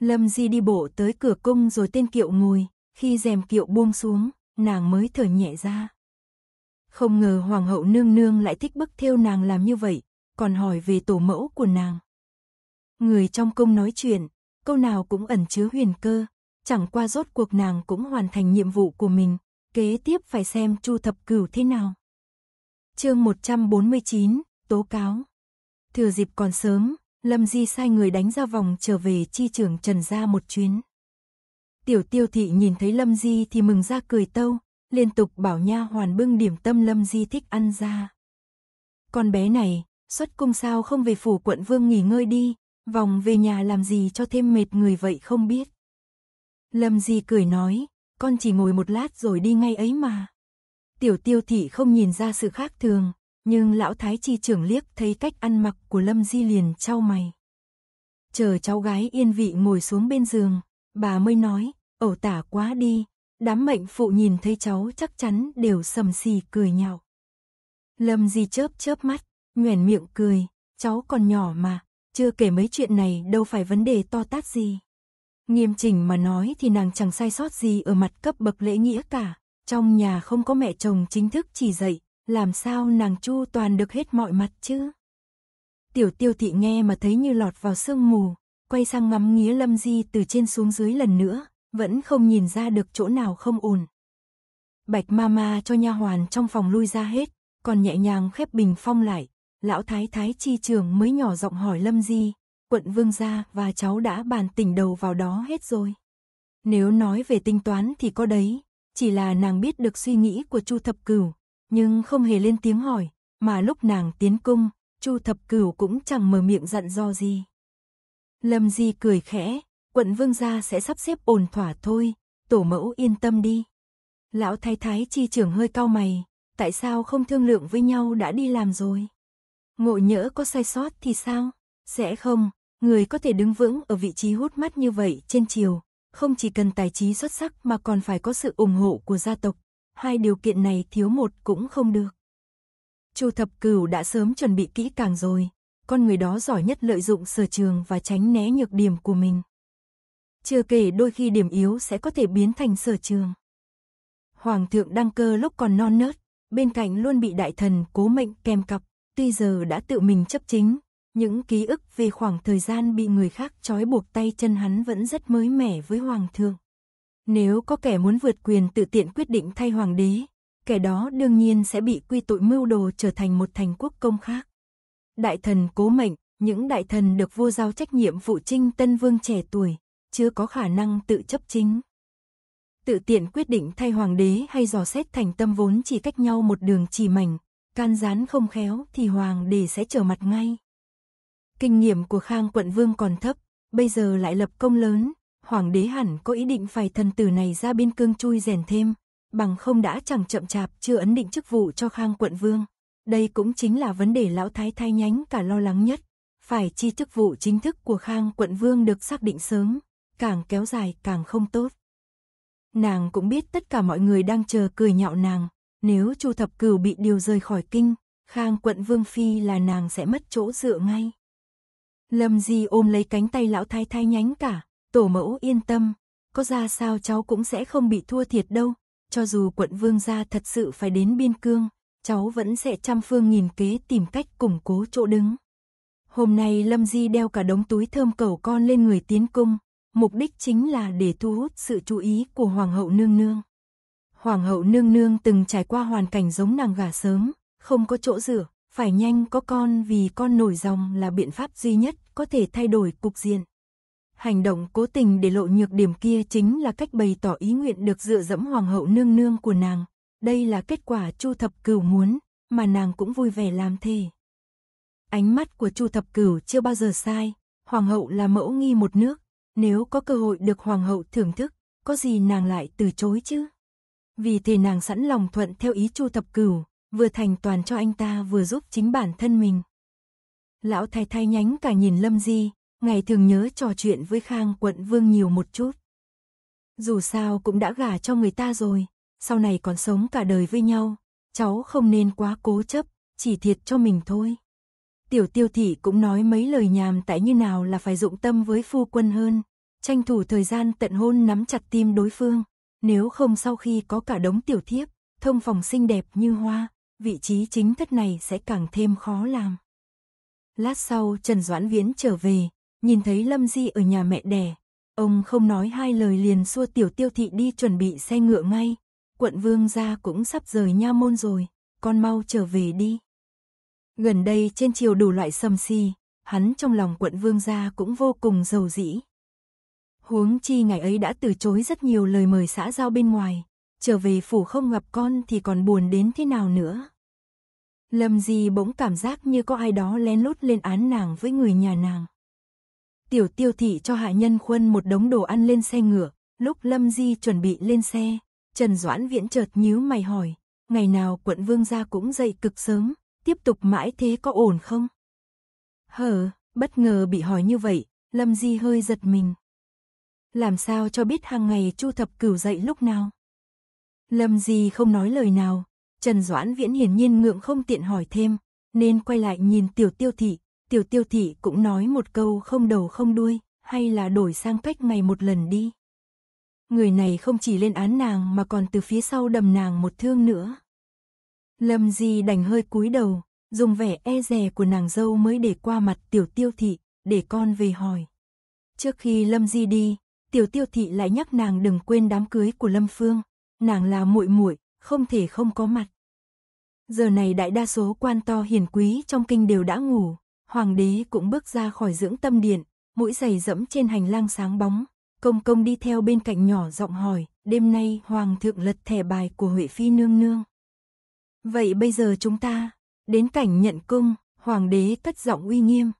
Lâm Di đi bộ tới cửa cung rồi tên kiệu ngồi, khi rèm kiệu buông xuống, nàng mới thở nhẹ ra. Không ngờ Hoàng hậu nương nương lại thích bức thêu nàng làm như vậy, còn hỏi về tổ mẫu của nàng. Người trong cung nói chuyện, câu nào cũng ẩn chứa huyền cơ, chẳng qua rốt cuộc nàng cũng hoàn thành nhiệm vụ của mình, kế tiếp phải xem Chu Thập Cửu thế nào. Chương 149, tố cáo. Thừa dịp còn sớm, Lâm Di sai người đánh ra vòng trở về chi trưởng Trần gia một chuyến. Tiểu Tiêu thị nhìn thấy Lâm Di thì mừng ra cười tâu, liên tục bảo nha hoàn bưng điểm tâm Lâm Di thích ăn ra. Con bé này, xuất cung sao không về phủ quận vương nghỉ ngơi đi, vòng về nhà làm gì cho thêm mệt người vậy không biết. Lâm Di cười nói, con chỉ ngồi một lát rồi đi ngay ấy mà. Tiểu tiêu thị không nhìn ra sự khác thường, nhưng lão thái chi trưởng liếc thấy cách ăn mặc của Lâm Di liền trao mày. Chờ cháu gái yên vị ngồi xuống bên giường, bà mới nói, ẩu tả quá đi, đám mệnh phụ nhìn thấy cháu chắc chắn đều sầm xì cười nhạo. Lâm Di chớp chớp mắt, nhoẻn miệng cười, cháu còn nhỏ mà, chưa kể mấy chuyện này đâu phải vấn đề to tát gì. Nghiêm chỉnh mà nói thì nàng chẳng sai sót gì ở mặt cấp bậc lễ nghĩa cả. Trong nhà không có mẹ chồng chính thức chỉ dạy, làm sao nàng chu toàn được hết mọi mặt chứ? Tiểu tiêu thị nghe mà thấy như lọt vào sương mù, quay sang ngắm nghía lâm di từ trên xuống dưới lần nữa, vẫn không nhìn ra được chỗ nào không ổn. Bạch mama cho nha hoàn trong phòng lui ra hết, còn nhẹ nhàng khép bình phong lại, lão thái thái chi trường mới nhỏ giọng hỏi lâm di, quận Vương Gia và cháu đã bàn tỉnh đầu vào đó hết rồi. Nếu nói về tính toán thì có đấy, chỉ là nàng biết được suy nghĩ của Chu Thập Cửu, nhưng không hề lên tiếng hỏi, mà lúc nàng tiến cung, Chu Thập Cửu cũng chẳng mở miệng dặn do gì. Lâm Di cười khẽ, quận Vương Gia sẽ sắp xếp ổn thỏa thôi, tổ mẫu yên tâm đi. Lão thái thái chi trưởng hơi cao mày, tại sao không thương lượng với nhau đã đi làm rồi? Ngộ nhỡ có sai sót thì sao? Sẽ không, Người có thể đứng vững ở vị trí hút mắt như vậy trên chiều, không chỉ cần tài trí xuất sắc mà còn phải có sự ủng hộ của gia tộc. Hai điều kiện này thiếu một cũng không được. Chu Thập Cửu đã sớm chuẩn bị kỹ càng rồi. Con người đó giỏi nhất lợi dụng sở trường và tránh né nhược điểm của mình. Chưa kể đôi khi điểm yếu sẽ có thể biến thành sở trường. Hoàng thượng đăng cơ lúc còn non nớt, bên cạnh luôn bị đại thần cố mệnh kèm cặp, tuy giờ đã tự mình chấp chính, những ký ức về khoảng thời gian bị người khác trói buộc tay chân hắn vẫn rất mới mẻ với hoàng thượng. Nếu có kẻ muốn vượt quyền tự tiện quyết định thay hoàng đế, kẻ đó đương nhiên sẽ bị quy tội mưu đồ trở thành một thành quốc công khác. Đại thần cố mệnh, những đại thần được vua giao trách nhiệm vụ trinh tân vương trẻ tuổi, chưa có khả năng tự chấp chính. Tự tiện quyết định thay hoàng đế hay dò xét thành tâm vốn chỉ cách nhau một đường chỉ mảnh, can gián không khéo thì hoàng đế sẽ trở mặt ngay kinh nghiệm của Khang quận vương còn thấp, bây giờ lại lập công lớn, hoàng đế hẳn có ý định phải thần tử này ra biên cương chui rèn thêm, bằng không đã chẳng chậm chạp chưa ấn định chức vụ cho Khang quận vương. Đây cũng chính là vấn đề lão thái thái nhánh cả lo lắng nhất, phải chi chức vụ chính thức của Khang quận vương được xác định sớm, càng kéo dài càng không tốt. Nàng cũng biết tất cả mọi người đang chờ cười nhạo nàng, nếu Chu Thập Cửu bị điều rời khỏi kinh, Khang quận Vương Phi là nàng sẽ mất chỗ dựa ngay. Lâm Di ôm lấy cánh tay lão thái thái nhánh cả, tổ mẫu yên tâm, có ra sao cháu cũng sẽ không bị thua thiệt đâu, cho dù quận vương gia thật sự phải đến biên cương, cháu vẫn sẽ trăm phương nghìn kế tìm cách củng cố chỗ đứng. Hôm nay Lâm Di đeo cả đống túi thơm cầu con lên người tiến cung, mục đích chính là để thu hút sự chú ý của Hoàng hậu Nương Nương. Hoàng hậu Nương Nương từng trải qua hoàn cảnh giống nàng gả sớm, không có chỗ dựa, phải nhanh có con vì con nổi dòng là biện pháp duy nhất có thể thay đổi cục diện. Hành động cố tình để lộ nhược điểm kia chính là cách bày tỏ ý nguyện được dựa dẫm hoàng hậu nương nương của nàng. Đây là kết quả Chu Thập Cửu muốn, mà nàng cũng vui vẻ làm thề. Ánh mắt của Chu Thập Cửu chưa bao giờ sai, hoàng hậu là mẫu nghi một nước, nếu có cơ hội được hoàng hậu thưởng thức, có gì nàng lại từ chối chứ? Vì thế nàng sẵn lòng thuận theo ý Chu Thập Cửu, vừa thành toàn cho anh ta vừa giúp chính bản thân mình. Lão thái thái nhánh cả nhìn Lâm Di, ngày thường nhớ trò chuyện với Khang quận vương nhiều một chút. Dù sao cũng đã gả cho người ta rồi, sau này còn sống cả đời với nhau, cháu không nên quá cố chấp, chỉ thiệt cho mình thôi. Tiểu tiêu thị cũng nói mấy lời nhàm tại như nào là phải dụng tâm với phu quân hơn, tranh thủ thời gian tận hôn nắm chặt tim đối phương, nếu không sau khi có cả đống tiểu thiếp, thông phòng xinh đẹp như hoa, vị trí chính thất này sẽ càng thêm khó làm. Lát sau Trần Doãn Viễn trở về, nhìn thấy Lâm Di ở nhà mẹ đẻ. Ông không nói hai lời liền xua tiểu tiêu thị đi chuẩn bị xe ngựa ngay. Quận Vương gia cũng sắp rời nha môn rồi, con mau trở về đi. Gần đây trên chiều đủ loại sầm si, hắn trong lòng quận Vương gia cũng vô cùng giàu dĩ. Huống chi ngày ấy đã từ chối rất nhiều lời mời xã giao bên ngoài, trở về phủ không gặp con thì còn buồn đến thế nào nữa. Lâm Di bỗng cảm giác như có ai đó lén lút lên án nàng với người nhà nàng. Tiểu tiêu thị cho hạ nhân khuân một đống đồ ăn lên xe ngựa, lúc Lâm Di chuẩn bị lên xe, Trần Doãn Viễn chợt nhíu mày hỏi, ngày nào quận vương gia cũng dậy cực sớm, tiếp tục mãi thế có ổn không? Hờ, bất ngờ bị hỏi như vậy, Lâm Di hơi giật mình. Làm sao cho biết hàng ngày Chu Thập Cửu dậy lúc nào? Lâm Di không nói lời nào, Trần Doãn Viễn hiển nhiên ngượng không tiện hỏi thêm, nên quay lại nhìn tiểu tiêu thị, tiểu tiêu thị cũng nói một câu không đầu không đuôi, hay là đổi sang cách ngày một lần đi. Người này không chỉ lên án nàng mà còn từ phía sau đầm nàng một thương nữa. Lâm Di đành hơi cúi đầu, dùng vẻ e dè của nàng dâu mới để qua mặt tiểu tiêu thị, để con về hỏi. Trước khi Lâm Di đi, tiểu tiêu thị lại nhắc nàng đừng quên đám cưới của Lâm Phương nàng là muội muội, không thể không có mặt. Giờ này đại đa số quan to hiền quý trong kinh đều đã ngủ, hoàng đế cũng bước ra khỏi dưỡng tâm điện, mũi giày dẫm trên hành lang sáng bóng, công công đi theo bên cạnh nhỏ giọng hỏi, đêm nay hoàng thượng lật thẻ bài của Huệ Phi nương nương. Vậy bây giờ chúng ta, đến cảnh nhận cung, hoàng đế cất giọng uy nghiêm.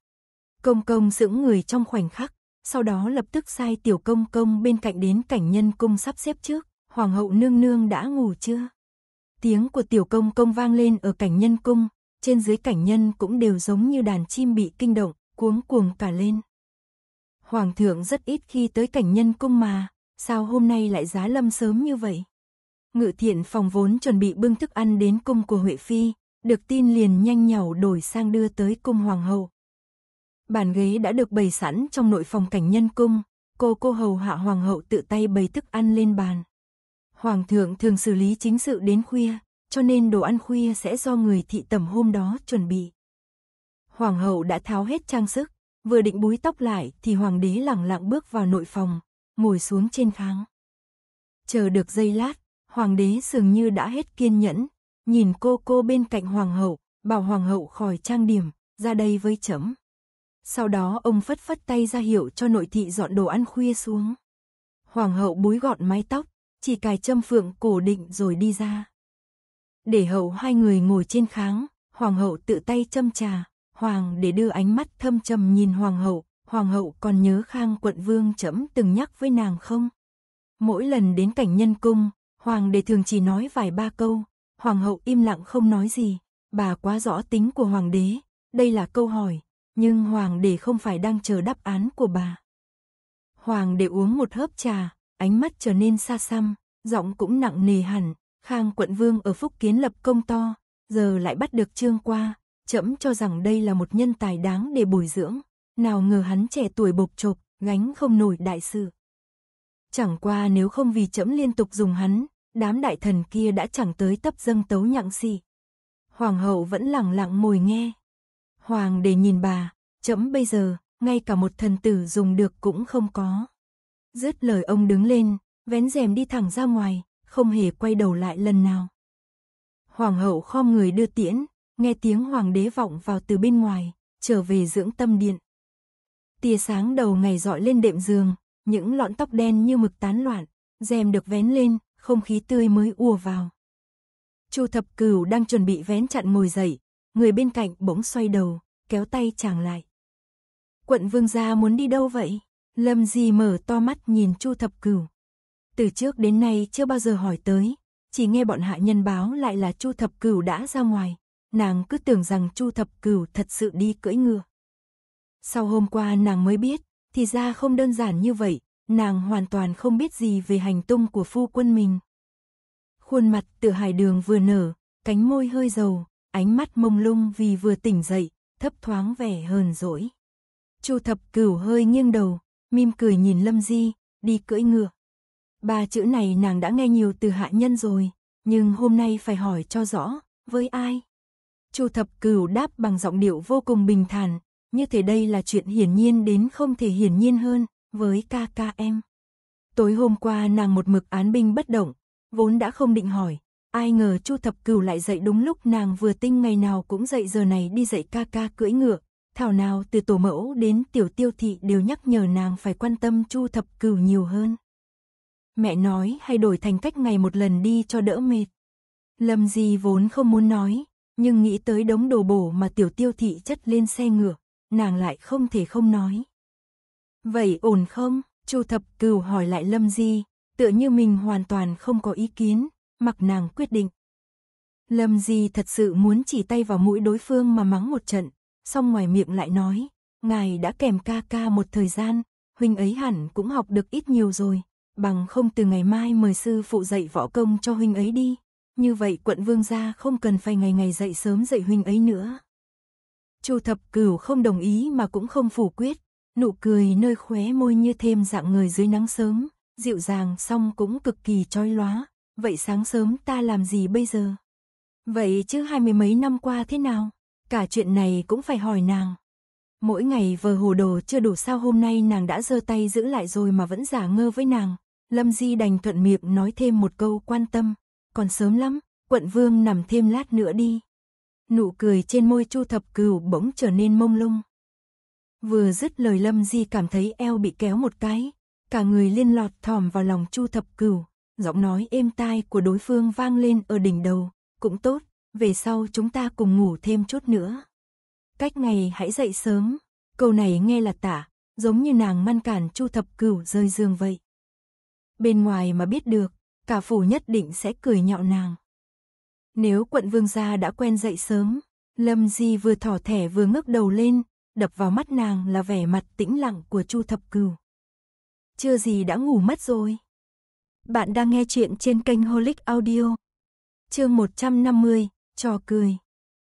Công công sững người trong khoảnh khắc, sau đó lập tức sai tiểu công công bên cạnh đến cảnh nhân cung sắp xếp trước. Hoàng hậu nương nương đã ngủ chưa? Tiếng của tiểu công công vang lên ở cảnh nhân cung, trên dưới cảnh nhân cũng đều giống như đàn chim bị kinh động, cuống cuồng cả lên. Hoàng thượng rất ít khi tới cảnh nhân cung mà, sao hôm nay lại giá lâm sớm như vậy? Ngự thiện phòng vốn chuẩn bị bưng thức ăn đến cung của Huệ Phi, được tin liền nhanh nhảu đổi sang đưa tới cung hoàng hậu. Bàn ghế đã được bày sẵn trong nội phòng cảnh nhân cung, cô cô hầu hạ hoàng hậu tự tay bày thức ăn lên bàn. Hoàng thượng thường xử lý chính sự đến khuya, cho nên đồ ăn khuya sẽ do người thị tẩm hôm đó chuẩn bị. Hoàng hậu đã tháo hết trang sức, vừa định búi tóc lại thì hoàng đế lẳng lặng bước vào nội phòng, ngồi xuống trên kháng. Chờ được giây lát, hoàng đế dường như đã hết kiên nhẫn, nhìn cô cô bên cạnh hoàng hậu, bảo hoàng hậu khỏi trang điểm, ra đây với chấm. Sau đó ông phất phất tay ra hiệu cho nội thị dọn đồ ăn khuya xuống. Hoàng hậu búi gọn mái tóc, chỉ cài châm phượng cổ định rồi đi ra. Để hậu hai người ngồi trên kháng, hoàng hậu tự tay châm trà, hoàng để đưa ánh mắt thâm trầm nhìn hoàng hậu, hoàng hậu còn nhớ khang quận vương chấm từng nhắc với nàng không? Mỗi lần đến cảnh nhân cung, hoàng để thường chỉ nói vài ba câu, hoàng hậu im lặng không nói gì, bà quá rõ tính của hoàng đế, đây là câu hỏi, nhưng hoàng để không phải đang chờ đáp án của bà. Hoàng để uống một hớp trà, ánh mắt trở nên xa xăm, giọng cũng nặng nề hẳn, Khang quận vương ở Phúc Kiến lập công to, giờ lại bắt được Trương Qua, trẫm cho rằng đây là một nhân tài đáng để bồi dưỡng, nào ngờ hắn trẻ tuổi bộc trộp, gánh không nổi đại sự. Chẳng qua nếu không vì trẫm liên tục dùng hắn, đám đại thần kia đã chẳng tới tấp dâng tấu nhặng gì. Hoàng hậu vẫn lặng lặng ngồi nghe. Hoàng để nhìn bà, trẫm bây giờ, ngay cả một thần tử dùng được cũng không có. Dứt lời ông đứng lên, vén rèm đi thẳng ra ngoài, không hề quay đầu lại lần nào. Hoàng hậu khom người đưa tiễn, nghe tiếng hoàng đế vọng vào từ bên ngoài, trở về dưỡng tâm điện. Tia sáng đầu ngày dọi lên đệm giường, những lọn tóc đen như mực tán loạn, rèm được vén lên, không khí tươi mới ùa vào. Chu Thập Cửu đang chuẩn bị vén chặn ngồi dậy, người bên cạnh bỗng xoay đầu, kéo tay chàng lại. Quận vương gia muốn đi đâu vậy? Lâm Di mở to mắt nhìn Chu Thập Cửu. Từ trước đến nay chưa bao giờ hỏi tới, chỉ nghe bọn hạ nhân báo lại là Chu Thập Cửu đã ra ngoài, nàng cứ tưởng rằng Chu Thập Cửu thật sự đi cưỡi ngựa. Sau hôm qua nàng mới biết, thì ra không đơn giản như vậy, nàng hoàn toàn không biết gì về hành tung của phu quân mình. Khuôn mặt Tử Hải Đường vừa nở, cánh môi hơi dầu, ánh mắt mông lung vì vừa tỉnh dậy, thấp thoáng vẻ hờn dỗi. Chu Thập Cửu hơi nghiêng đầu, mim cười nhìn Lâm Di, đi cưỡi ngựa. Ba chữ này nàng đã nghe nhiều từ hạ nhân rồi, nhưng hôm nay phải hỏi cho rõ, với ai? Chu thập cửu đáp bằng giọng điệu vô cùng bình thản, như thể đây là chuyện hiển nhiên đến không thể hiển nhiên hơn, với ca ca em. Tối hôm qua nàng một mực án binh bất động, vốn đã không định hỏi, ai ngờ Chu Thập Cửu lại dậy đúng lúc nàng vừa tinh ngày nào cũng dậy giờ này đi dậy ca ca cưỡi ngựa, Thảo nào từ tổ mẫu đến tiểu tiêu thị đều nhắc nhở nàng phải quan tâm chu thập cửu nhiều hơn. Mẹ nói hay đổi thành cách ngày một lần đi cho đỡ mệt. Lâm Di vốn không muốn nói, nhưng nghĩ tới đống đồ bổ mà tiểu tiêu thị chất lên xe ngựa, nàng lại không thể không nói. Vậy ổn không? Chu thập cửu hỏi lại Lâm Di, tựa như mình hoàn toàn không có ý kiến, mặc nàng quyết định. Lâm Di thật sự muốn chỉ tay vào mũi đối phương mà mắng một trận, xong ngoài miệng lại nói, ngài đã kèm ca ca một thời gian, huynh ấy hẳn cũng học được ít nhiều rồi, bằng không từ ngày mai mời sư phụ dạy võ công cho huynh ấy đi, như vậy quận vương gia không cần phải ngày ngày dậy sớm dạy huynh ấy nữa. Chu thập cửu không đồng ý mà cũng không phủ quyết, nụ cười nơi khóe môi như thêm dạng người dưới nắng sớm, dịu dàng xong cũng cực kỳ trói lóa, vậy sáng sớm ta làm gì bây giờ? Vậy chứ hai mươi mấy năm qua thế nào? Cả chuyện này cũng phải hỏi nàng. Mỗi ngày vờ hồ đồ chưa đủ sao hôm nay nàng đã giơ tay giữ lại rồi mà vẫn giả ngơ với nàng. Lâm Di đành thuận miệng nói thêm một câu quan tâm. Còn sớm lắm, quận vương nằm thêm lát nữa đi. Nụ cười trên môi chu thập Cửu bỗng trở nên mông lung. Vừa dứt lời Lâm Di cảm thấy eo bị kéo một cái. Cả người liên lọt thòm vào lòng chu thập Cửu. Giọng nói êm tai của đối phương vang lên ở đỉnh đầu. Cũng tốt, về sau chúng ta cùng ngủ thêm chút nữa. Cách ngày hãy dậy sớm, câu này nghe là tả, giống như nàng ngăn cản Chu Thập Cửu rơi giường vậy. Bên ngoài mà biết được, cả phủ nhất định sẽ cười nhạo nàng. Nếu quận vương gia đã quen dậy sớm, Lâm Di vừa thỏ thẻ vừa ngước đầu lên, đập vào mắt nàng là vẻ mặt tĩnh lặng của Chu Thập Cửu. Chưa gì đã ngủ mất rồi. Bạn đang nghe chuyện trên kênh Holic Audio. Chương 150, cho cười.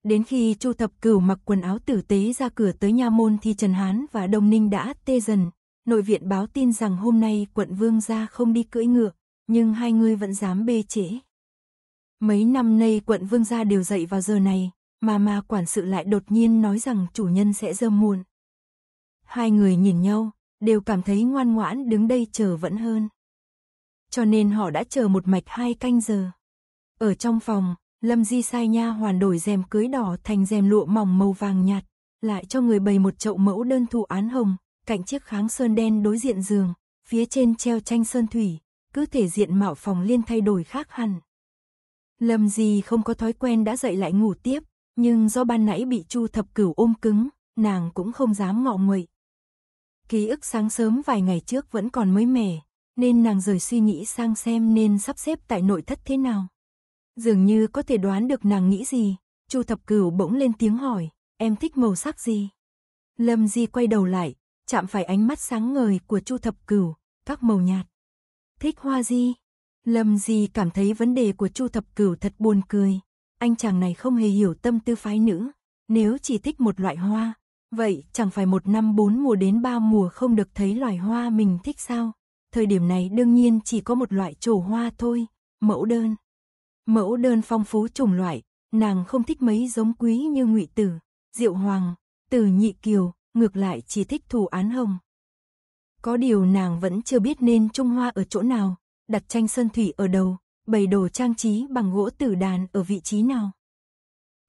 Đến khi Chu Thập Cửu mặc quần áo tử tế ra cửa tới nha môn thì Trần Hán và Đông Ninh đã tê dần. Nội viện báo tin rằng hôm nay quận Vương gia không đi cưỡi ngựa, nhưng hai người vẫn dám bê trễ. Mấy năm nay quận Vương gia đều dậy vào giờ này, mà mà quản sự lại đột nhiên nói rằng chủ nhân sẽ dơ muộn. Hai người nhìn nhau, đều cảm thấy ngoan ngoãn đứng đây chờ vẫn hơn. Cho nên họ đã chờ một mạch hai canh giờ. Ở trong phòng, Lâm Di sai nha hoàn đổi rèm cưới đỏ thành rèm lụa mỏng màu vàng nhạt, lại cho người bày một chậu mẫu đơn thụ án hồng, cạnh chiếc kháng sơn đen đối diện giường, phía trên treo tranh sơn thủy, cứ thể diện mạo phòng liên thay đổi khác hẳn. Lâm Di không có thói quen đã dậy lại ngủ tiếp, nhưng do ban nãy bị Chu Thập Cửu ôm cứng, nàng cũng không dám ngọ nguậy. Ký ức sáng sớm vài ngày trước vẫn còn mới mẻ, nên nàng rời suy nghĩ sang xem nên sắp xếp tại nội thất thế nào. Dường như có thể đoán được nàng nghĩ gì, Chu Thập Cửu bỗng lên tiếng hỏi, em thích màu sắc gì? Lâm Di quay đầu lại, chạm phải ánh mắt sáng ngời của Chu Thập Cửu, các màu nhạt. Thích hoa gì? Lâm Di cảm thấy vấn đề của Chu Thập Cửu thật buồn cười. Anh chàng này không hề hiểu tâm tư phái nữ. Nếu chỉ thích một loại hoa, vậy chẳng phải một năm bốn mùa đến ba mùa không được thấy loài hoa mình thích sao? Thời điểm này đương nhiên chỉ có một loại trổ hoa thôi, mẫu đơn. Mẫu đơn phong phú chủng loại, nàng không thích mấy giống quý như Ngụy Tử, Diệu Hoàng, Từ Nhị Kiều, ngược lại chỉ thích thủ Án Hồng. Có điều nàng vẫn chưa biết nên Trung Hoa ở chỗ nào, đặt tranh sơn thủy ở đâu bày đồ trang trí bằng gỗ tử đàn ở vị trí nào.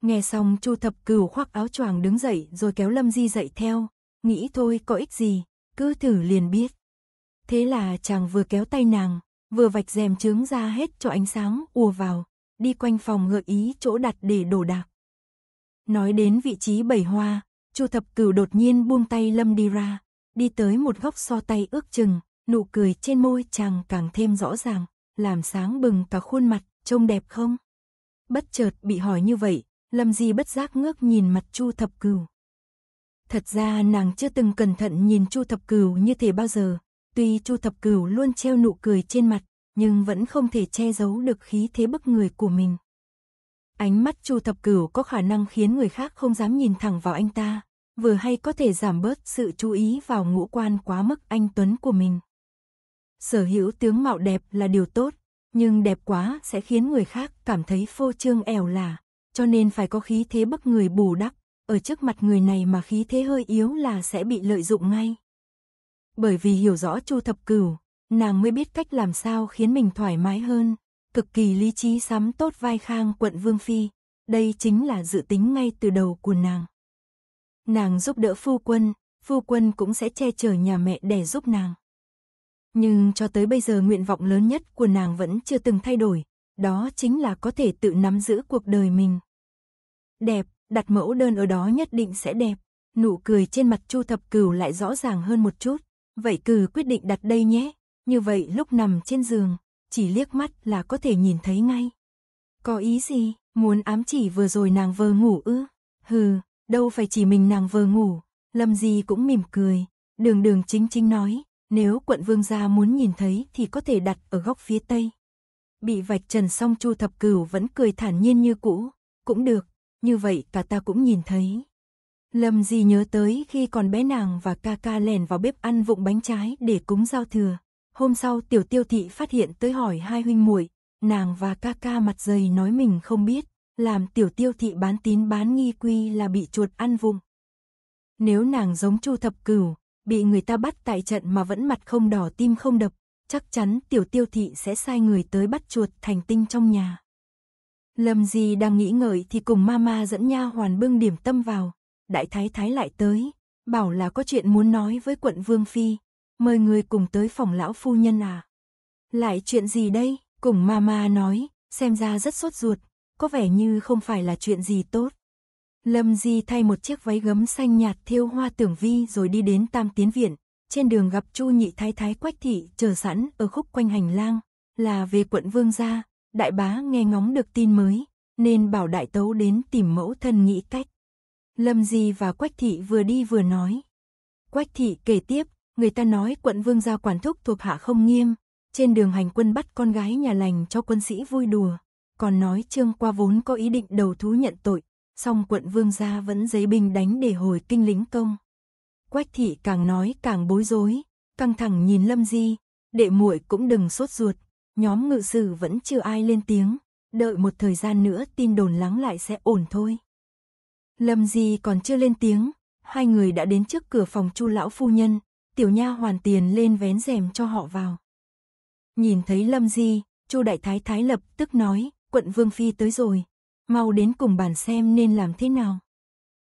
Nghe xong Chu Thập Cửu khoác áo choàng đứng dậy rồi kéo Lâm Di dậy theo, nghĩ thôi có ích gì, cứ thử liền biết. Thế là chàng vừa kéo tay nàng, vừa vạch rèm trướng ra hết cho ánh sáng ùa vào, đi quanh phòng gợi ý chỗ đặt để đổ đạc. Nói đến vị trí bảy hoa, Chu Thập Cửu đột nhiên buông tay Lâm đi ra, đi tới một góc so tay ước chừng, nụ cười trên môi chàng càng thêm rõ ràng, làm sáng bừng cả khuôn mặt, trông đẹp không? Bất chợt bị hỏi như vậy, Lâm Di bất giác ngước nhìn mặt Chu Thập Cửu. Thật ra nàng chưa từng cẩn thận nhìn Chu Thập Cửu như thế bao giờ, tuy Chu Thập Cửu luôn treo nụ cười trên mặt, nhưng vẫn không thể che giấu được khí thế bức người của mình. Ánh mắt Chu Thập Cửu có khả năng khiến người khác không dám nhìn thẳng vào anh ta, vừa hay có thể giảm bớt sự chú ý vào ngũ quan quá mức anh tuấn của mình. Sở hữu tướng mạo đẹp là điều tốt, nhưng đẹp quá sẽ khiến người khác cảm thấy phô trương ẻo lả, cho nên phải có khí thế bức người bù đắp, ở trước mặt người này mà khí thế hơi yếu là sẽ bị lợi dụng ngay. Bởi vì hiểu rõ Chu Thập Cửu, nàng mới biết cách làm sao khiến mình thoải mái hơn, cực kỳ lý trí sắm tốt vai khang quận Vương Phi, đây chính là dự tính ngay từ đầu của nàng. Nàng giúp đỡ phu quân, phu quân cũng sẽ che chở nhà mẹ để giúp nàng. Nhưng cho tới bây giờ nguyện vọng lớn nhất của nàng vẫn chưa từng thay đổi, đó chính là có thể tự nắm giữ cuộc đời mình. Đẹp, đặt mẫu đơn ở đó nhất định sẽ đẹp. Nụ cười trên mặt Chu Thập Cửu lại rõ ràng hơn một chút. Vậy cử quyết định đặt đây nhé. Như vậy lúc nằm trên giường, chỉ liếc mắt là có thể nhìn thấy ngay. Có ý gì, muốn ám chỉ vừa rồi nàng vờ ngủ ư? Hừ, đâu phải chỉ mình nàng vờ ngủ, Lâm gì cũng mỉm cười, đường đường chính chính nói, nếu quận vương gia muốn nhìn thấy thì có thể đặt ở góc phía tây. Bị vạch trần xong Chu Thập Cửu vẫn cười thản nhiên như cũ, cũng được, như vậy cả ta cũng nhìn thấy. Lâm gì nhớ tới khi còn bé nàng và ca ca lèn vào bếp ăn vụng bánh trái để cúng giao thừa, Hôm sau tiểu tiêu thị phát hiện tới hỏi hai huynh muội, nàng và ca ca mặt dày nói mình không biết, làm tiểu tiêu thị bán tín bán nghi quy là bị chuột ăn vụng Nếu nàng giống Chu Thập Cửu, bị người ta bắt tại trận mà vẫn mặt không đỏ tim không đập, chắc chắn tiểu tiêu thị sẽ sai người tới bắt chuột thành tinh trong nhà. Lâm Di đang nghĩ ngợi thì cùng mama dẫn nha hoàn bưng điểm tâm vào, đại thái thái lại tới, bảo là có chuyện muốn nói với quận vương phi, mời người cùng tới phòng lão phu nhân à. Lại chuyện gì đây? Cùng mama nói, xem ra rất sốt ruột, có vẻ như không phải là chuyện gì tốt. Lâm Di thay một chiếc váy gấm xanh nhạt thêu hoa tưởng vi rồi đi đến Tam Tiến Viện, trên đường gặp Chu Nhị Thái Thái Quách Thị chờ sẵn ở khúc quanh hành lang, là về quận Vương gia, đại bá nghe ngóng được tin mới, nên bảo đại tấu đến tìm mẫu thân nghĩ cách. Lâm Di và Quách Thị vừa đi vừa nói. Quách Thị kể tiếp, người ta nói quận vương gia quản thúc thuộc hạ không nghiêm, trên đường hành quân bắt con gái nhà lành cho quân sĩ vui đùa, còn nói trương qua vốn có ý định đầu thú nhận tội, song quận vương gia vẫn giấy binh đánh để hồi kinh lính công. Quách thị càng nói càng bối rối, căng thẳng nhìn Lâm Di, đệ muội cũng đừng sốt ruột, nhóm ngự sử vẫn chưa ai lên tiếng, đợi một thời gian nữa tin đồn lắng lại sẽ ổn thôi. Lâm Di còn chưa lên tiếng, hai người đã đến trước cửa phòng Chu lão phu nhân, tiểu nha hoàn tiền lên vén rèm cho họ vào. Nhìn thấy Lâm Di, Chu Đại Thái Thái lập tức nói, quận Vương Phi tới rồi, mau đến cùng bàn xem nên làm thế nào.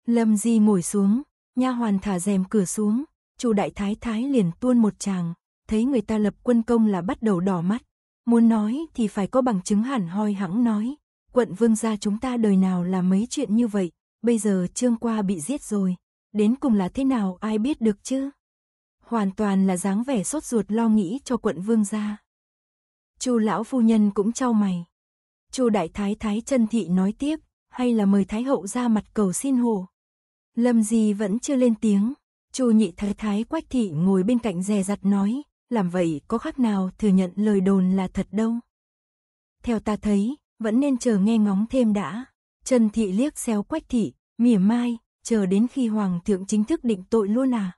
Lâm Di ngồi xuống, nha hoàn thả rèm cửa xuống, Chu Đại Thái Thái liền tuôn một tràng, thấy người ta lập quân công là bắt đầu đỏ mắt, muốn nói thì phải có bằng chứng hẳn hoi hẳn nói, quận Vương gia chúng ta đời nào là mấy chuyện như vậy, bây giờ Trương Qua bị giết rồi, đến cùng là thế nào ai biết được chứ? hoàn toàn là dáng vẻ sốt ruột lo nghĩ cho quận vương gia. Chu lão phu nhân cũng trao mày. Chu đại thái thái chân thị nói tiếp, hay là mời thái hậu ra mặt cầu xin hồ. Lâm gì vẫn chưa lên tiếng, Chu nhị thái thái quách thị ngồi bên cạnh dè dặt nói, làm vậy có khác nào thừa nhận lời đồn là thật đâu. Theo ta thấy, vẫn nên chờ nghe ngóng thêm đã. Trần thị liếc xéo quách thị, mỉa mai, chờ đến khi hoàng thượng chính thức định tội luôn à.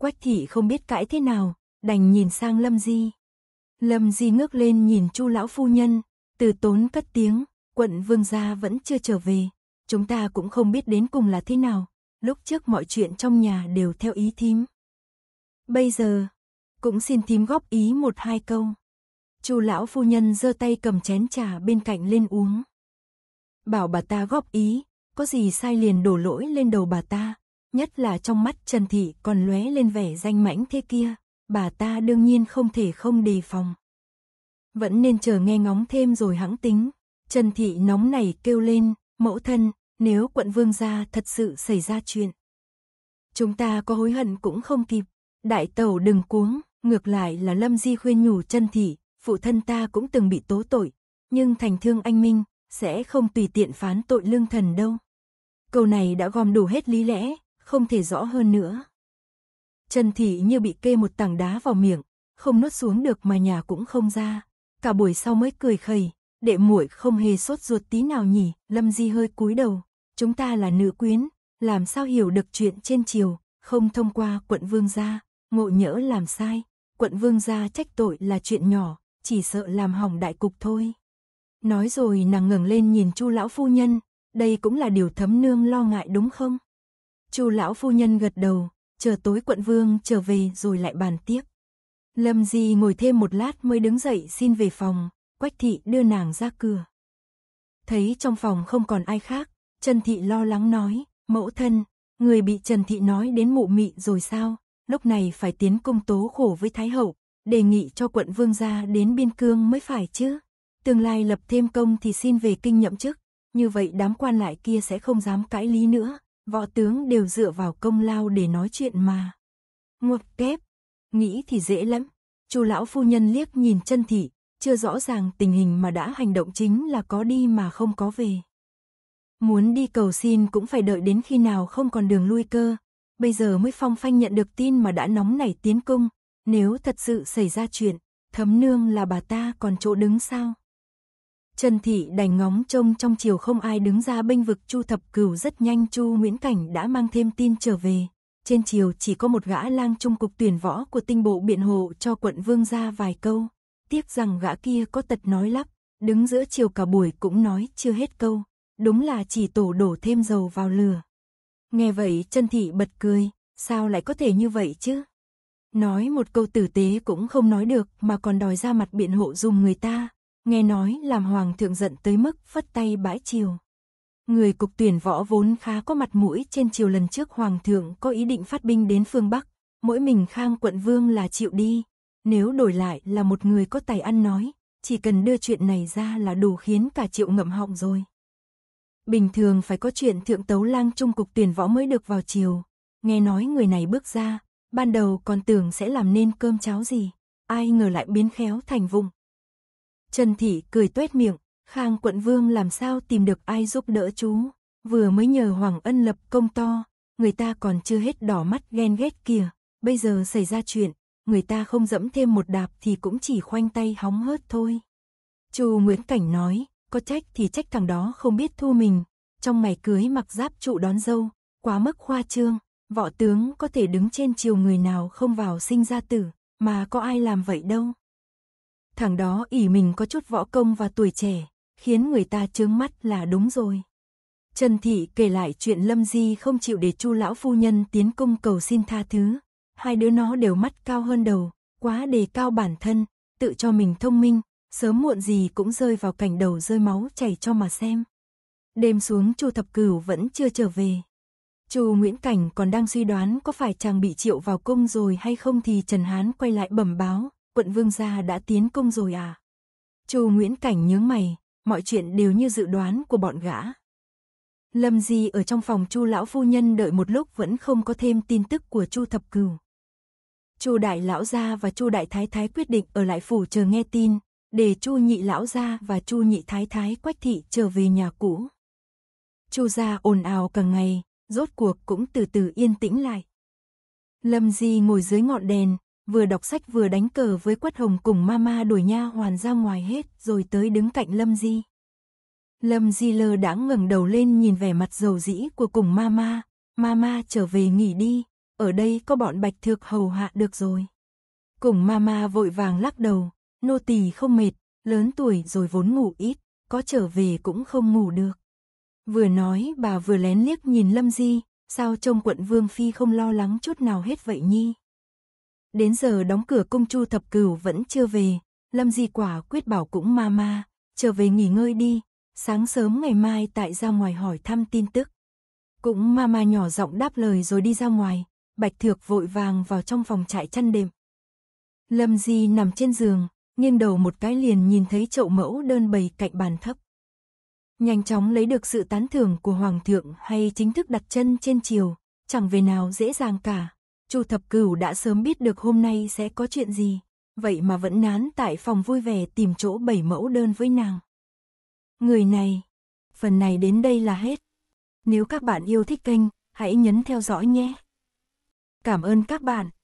Quách thị không biết cãi thế nào, đành nhìn sang Lâm Di. Lâm Di ngước lên nhìn Chu lão phu nhân, từ tốn cất tiếng, quận vương gia vẫn chưa trở về, chúng ta cũng không biết đến cùng là thế nào, lúc trước mọi chuyện trong nhà đều theo ý thím. Bây giờ, cũng xin thím góp ý một hai câu. Chu lão phu nhân giơ tay cầm chén trà bên cạnh lên uống. Bảo bà ta góp ý, có gì sai liền đổ lỗi lên đầu bà ta, nhất là trong mắt Trần Thị còn lóe lên vẻ danh mãnh thế kia, bà ta đương nhiên không thể không đề phòng. Vẫn nên chờ nghe ngóng thêm rồi hãng tính, Trần Thị nóng này kêu lên, mẫu thân, nếu quận vương gia thật sự xảy ra chuyện. Chúng ta có hối hận cũng không kịp, đại tẩu đừng cuống, ngược lại là Lâm Di khuyên nhủ Trần Thị, phụ thân ta cũng từng bị tố tội, nhưng thành thương anh minh, sẽ không tùy tiện phán tội lương thần đâu. Câu này đã gom đủ hết lý lẽ, không thể rõ hơn nữa. Trần Thị như bị kê một tảng đá vào miệng, không nuốt xuống được mà nhà cũng không ra. Cả buổi sau mới cười khẩy, đệ muội không hề sốt ruột tí nào nhỉ, Lâm Di hơi cúi đầu. Chúng ta là nữ quyến, làm sao hiểu được chuyện trên chiều, không thông qua quận vương gia, ngộ nhỡ làm sai. Quận vương gia trách tội là chuyện nhỏ, chỉ sợ làm hỏng đại cục thôi. Nói rồi nàng ngẩng lên nhìn chu lão phu nhân, đây cũng là điều thấm nương lo ngại đúng không? Chu lão phu nhân gật đầu, chờ tối quận vương trở về rồi lại bàn tiếp. Lâm Di ngồi thêm một lát mới đứng dậy xin về phòng, Quách thị đưa nàng ra cửa. Thấy trong phòng không còn ai khác, Trần thị lo lắng nói, mẫu thân, người bị Trần thị nói đến mụ mị rồi sao, lúc này phải tiến cung tố khổ với Thái hậu, đề nghị cho quận vương gia đến biên cương mới phải chứ. Tương lai lập thêm công thì xin về kinh nhậm chức, như vậy đám quan lại kia sẽ không dám cãi lý nữa, Võ tướng đều dựa vào công lao để nói chuyện mà. Ngọc kép, nghĩ thì dễ lắm. Chu lão phu nhân liếc nhìn chân thị, chưa rõ ràng tình hình mà đã hành động chính là có đi mà không có về. Muốn đi cầu xin cũng phải đợi đến khi nào không còn đường lui cơ. Bây giờ mới phong phanh nhận được tin mà đã nóng nảy tiến cung. Nếu thật sự xảy ra chuyện, thấm nương là bà ta còn chỗ đứng sao? Trần Thị đành ngóng trông trong chiều không ai đứng ra bênh vực Chu Thập Cửu rất nhanh Chu Nguyễn Cảnh đã mang thêm tin trở về. Trên chiều chỉ có một gã lang trung cục tuyển võ của tinh bộ biện hộ cho quận vương ra vài câu. Tiếc rằng gã kia có tật nói lắp, đứng giữa chiều cả buổi cũng nói chưa hết câu. Đúng là chỉ tổ đổ thêm dầu vào lửa. Nghe vậy Trần Thị bật cười, sao lại có thể như vậy chứ? Nói một câu tử tế cũng không nói được mà còn đòi ra mặt biện hộ dùng người ta, Nghe nói làm hoàng thượng giận tới mức phất tay bãi triều. Người cục tuyển võ vốn khá có mặt mũi trên triều lần trước hoàng thượng có ý định phát binh đến phương Bắc, mỗi mình khang quận vương là chịu đi. Nếu đổi lại là một người có tài ăn nói, chỉ cần đưa chuyện này ra là đủ khiến cả triệu ngậm họng rồi. Bình thường phải có chuyện thượng tấu lang trung cục tuyển võ mới được vào triều. Nghe nói người này bước ra, ban đầu còn tưởng sẽ làm nên cơm cháo gì. Ai ngờ lại biến khéo thành vùng, Trần Thị cười tuét miệng, Khang quận vương làm sao tìm được ai giúp đỡ chú, vừa mới nhờ Hoàng Ân lập công to, người ta còn chưa hết đỏ mắt ghen ghét kìa, bây giờ xảy ra chuyện, người ta không dẫm thêm một đạp thì cũng chỉ khoanh tay hóng hớt thôi. Chu Nguyễn Cảnh nói, có trách thì trách thằng đó không biết thu mình, trong ngày cưới mặc giáp trụ đón dâu, quá mức khoa trương, võ tướng có thể đứng trên chiều người nào không vào sinh ra tử, mà có ai làm vậy đâu. Thằng đó ỉ mình có chút võ công và tuổi trẻ, khiến người ta chướng mắt là đúng rồi. Trần Thị kể lại chuyện Lâm Di không chịu để Chu lão phu nhân tiến cung cầu xin tha thứ. Hai đứa nó đều mắt cao hơn đầu, quá đề cao bản thân, tự cho mình thông minh, sớm muộn gì cũng rơi vào cảnh đầu rơi máu chảy cho mà xem. Đêm xuống Chu Thập Cửu vẫn chưa trở về. Chu Nguyễn Cảnh còn đang suy đoán có phải chàng bị triệu vào cung rồi hay không thì Trần Hán quay lại bẩm báo, quận vương gia đã tiến công rồi à? Chu Nguyễn Cảnh nhướng mày, mọi chuyện đều như dự đoán của bọn gã. Lâm Di ở trong phòng Chu lão phu nhân đợi một lúc vẫn không có thêm tin tức của Chu Thập Cửu. Chu đại lão gia và Chu đại thái thái quyết định ở lại phủ chờ nghe tin, để Chu nhị lão gia và Chu nhị thái thái Quách thị trở về nhà cũ. Chu gia ồn ào cả ngày, rốt cuộc cũng từ từ yên tĩnh lại. Lâm Di ngồi dưới ngọn đèn, vừa đọc sách vừa đánh cờ với Quất Hồng cùng Mama đuổi nha hoàn ra ngoài hết, rồi tới đứng cạnh Lâm Di. Lâm Di lơ đã ngẩng đầu lên nhìn vẻ mặt dầu dĩ của cùng Mama, Mama trở về nghỉ đi, ở đây có bọn Bạch Thược hầu hạ được rồi. Cùng Mama vội vàng lắc đầu, nô tỳ không mệt, lớn tuổi rồi vốn ngủ ít, có trở về cũng không ngủ được. Vừa nói bà vừa lén liếc nhìn Lâm Di, sao trông quận Vương Phi không lo lắng chút nào hết vậy nhi? Đến giờ đóng cửa cung chu thập cửu vẫn chưa về, Lâm Di Quả quyết bảo cũng ma ma, trở về nghỉ ngơi đi, sáng sớm ngày mai tại ra ngoài hỏi thăm tin tức. Cũng ma ma nhỏ giọng đáp lời rồi đi ra ngoài, Bạch Thược vội vàng vào trong phòng trại chăn đệm. Lâm Di nằm trên giường, nghiêng đầu một cái liền nhìn thấy chậu mẫu đơn bày cạnh bàn thấp. Nhanh chóng lấy được sự tán thưởng của Hoàng thượng hay chính thức đặt chân trên triều, chẳng về nào dễ dàng cả. Chu Thập Cửu đã sớm biết được hôm nay sẽ có chuyện gì, vậy mà vẫn nán tại phòng vui vẻ tìm chỗ bảy mẫu đơn với nàng. Người này, phần này đến đây là hết. Nếu các bạn yêu thích kênh, hãy nhấn theo dõi nhé. Cảm ơn các bạn.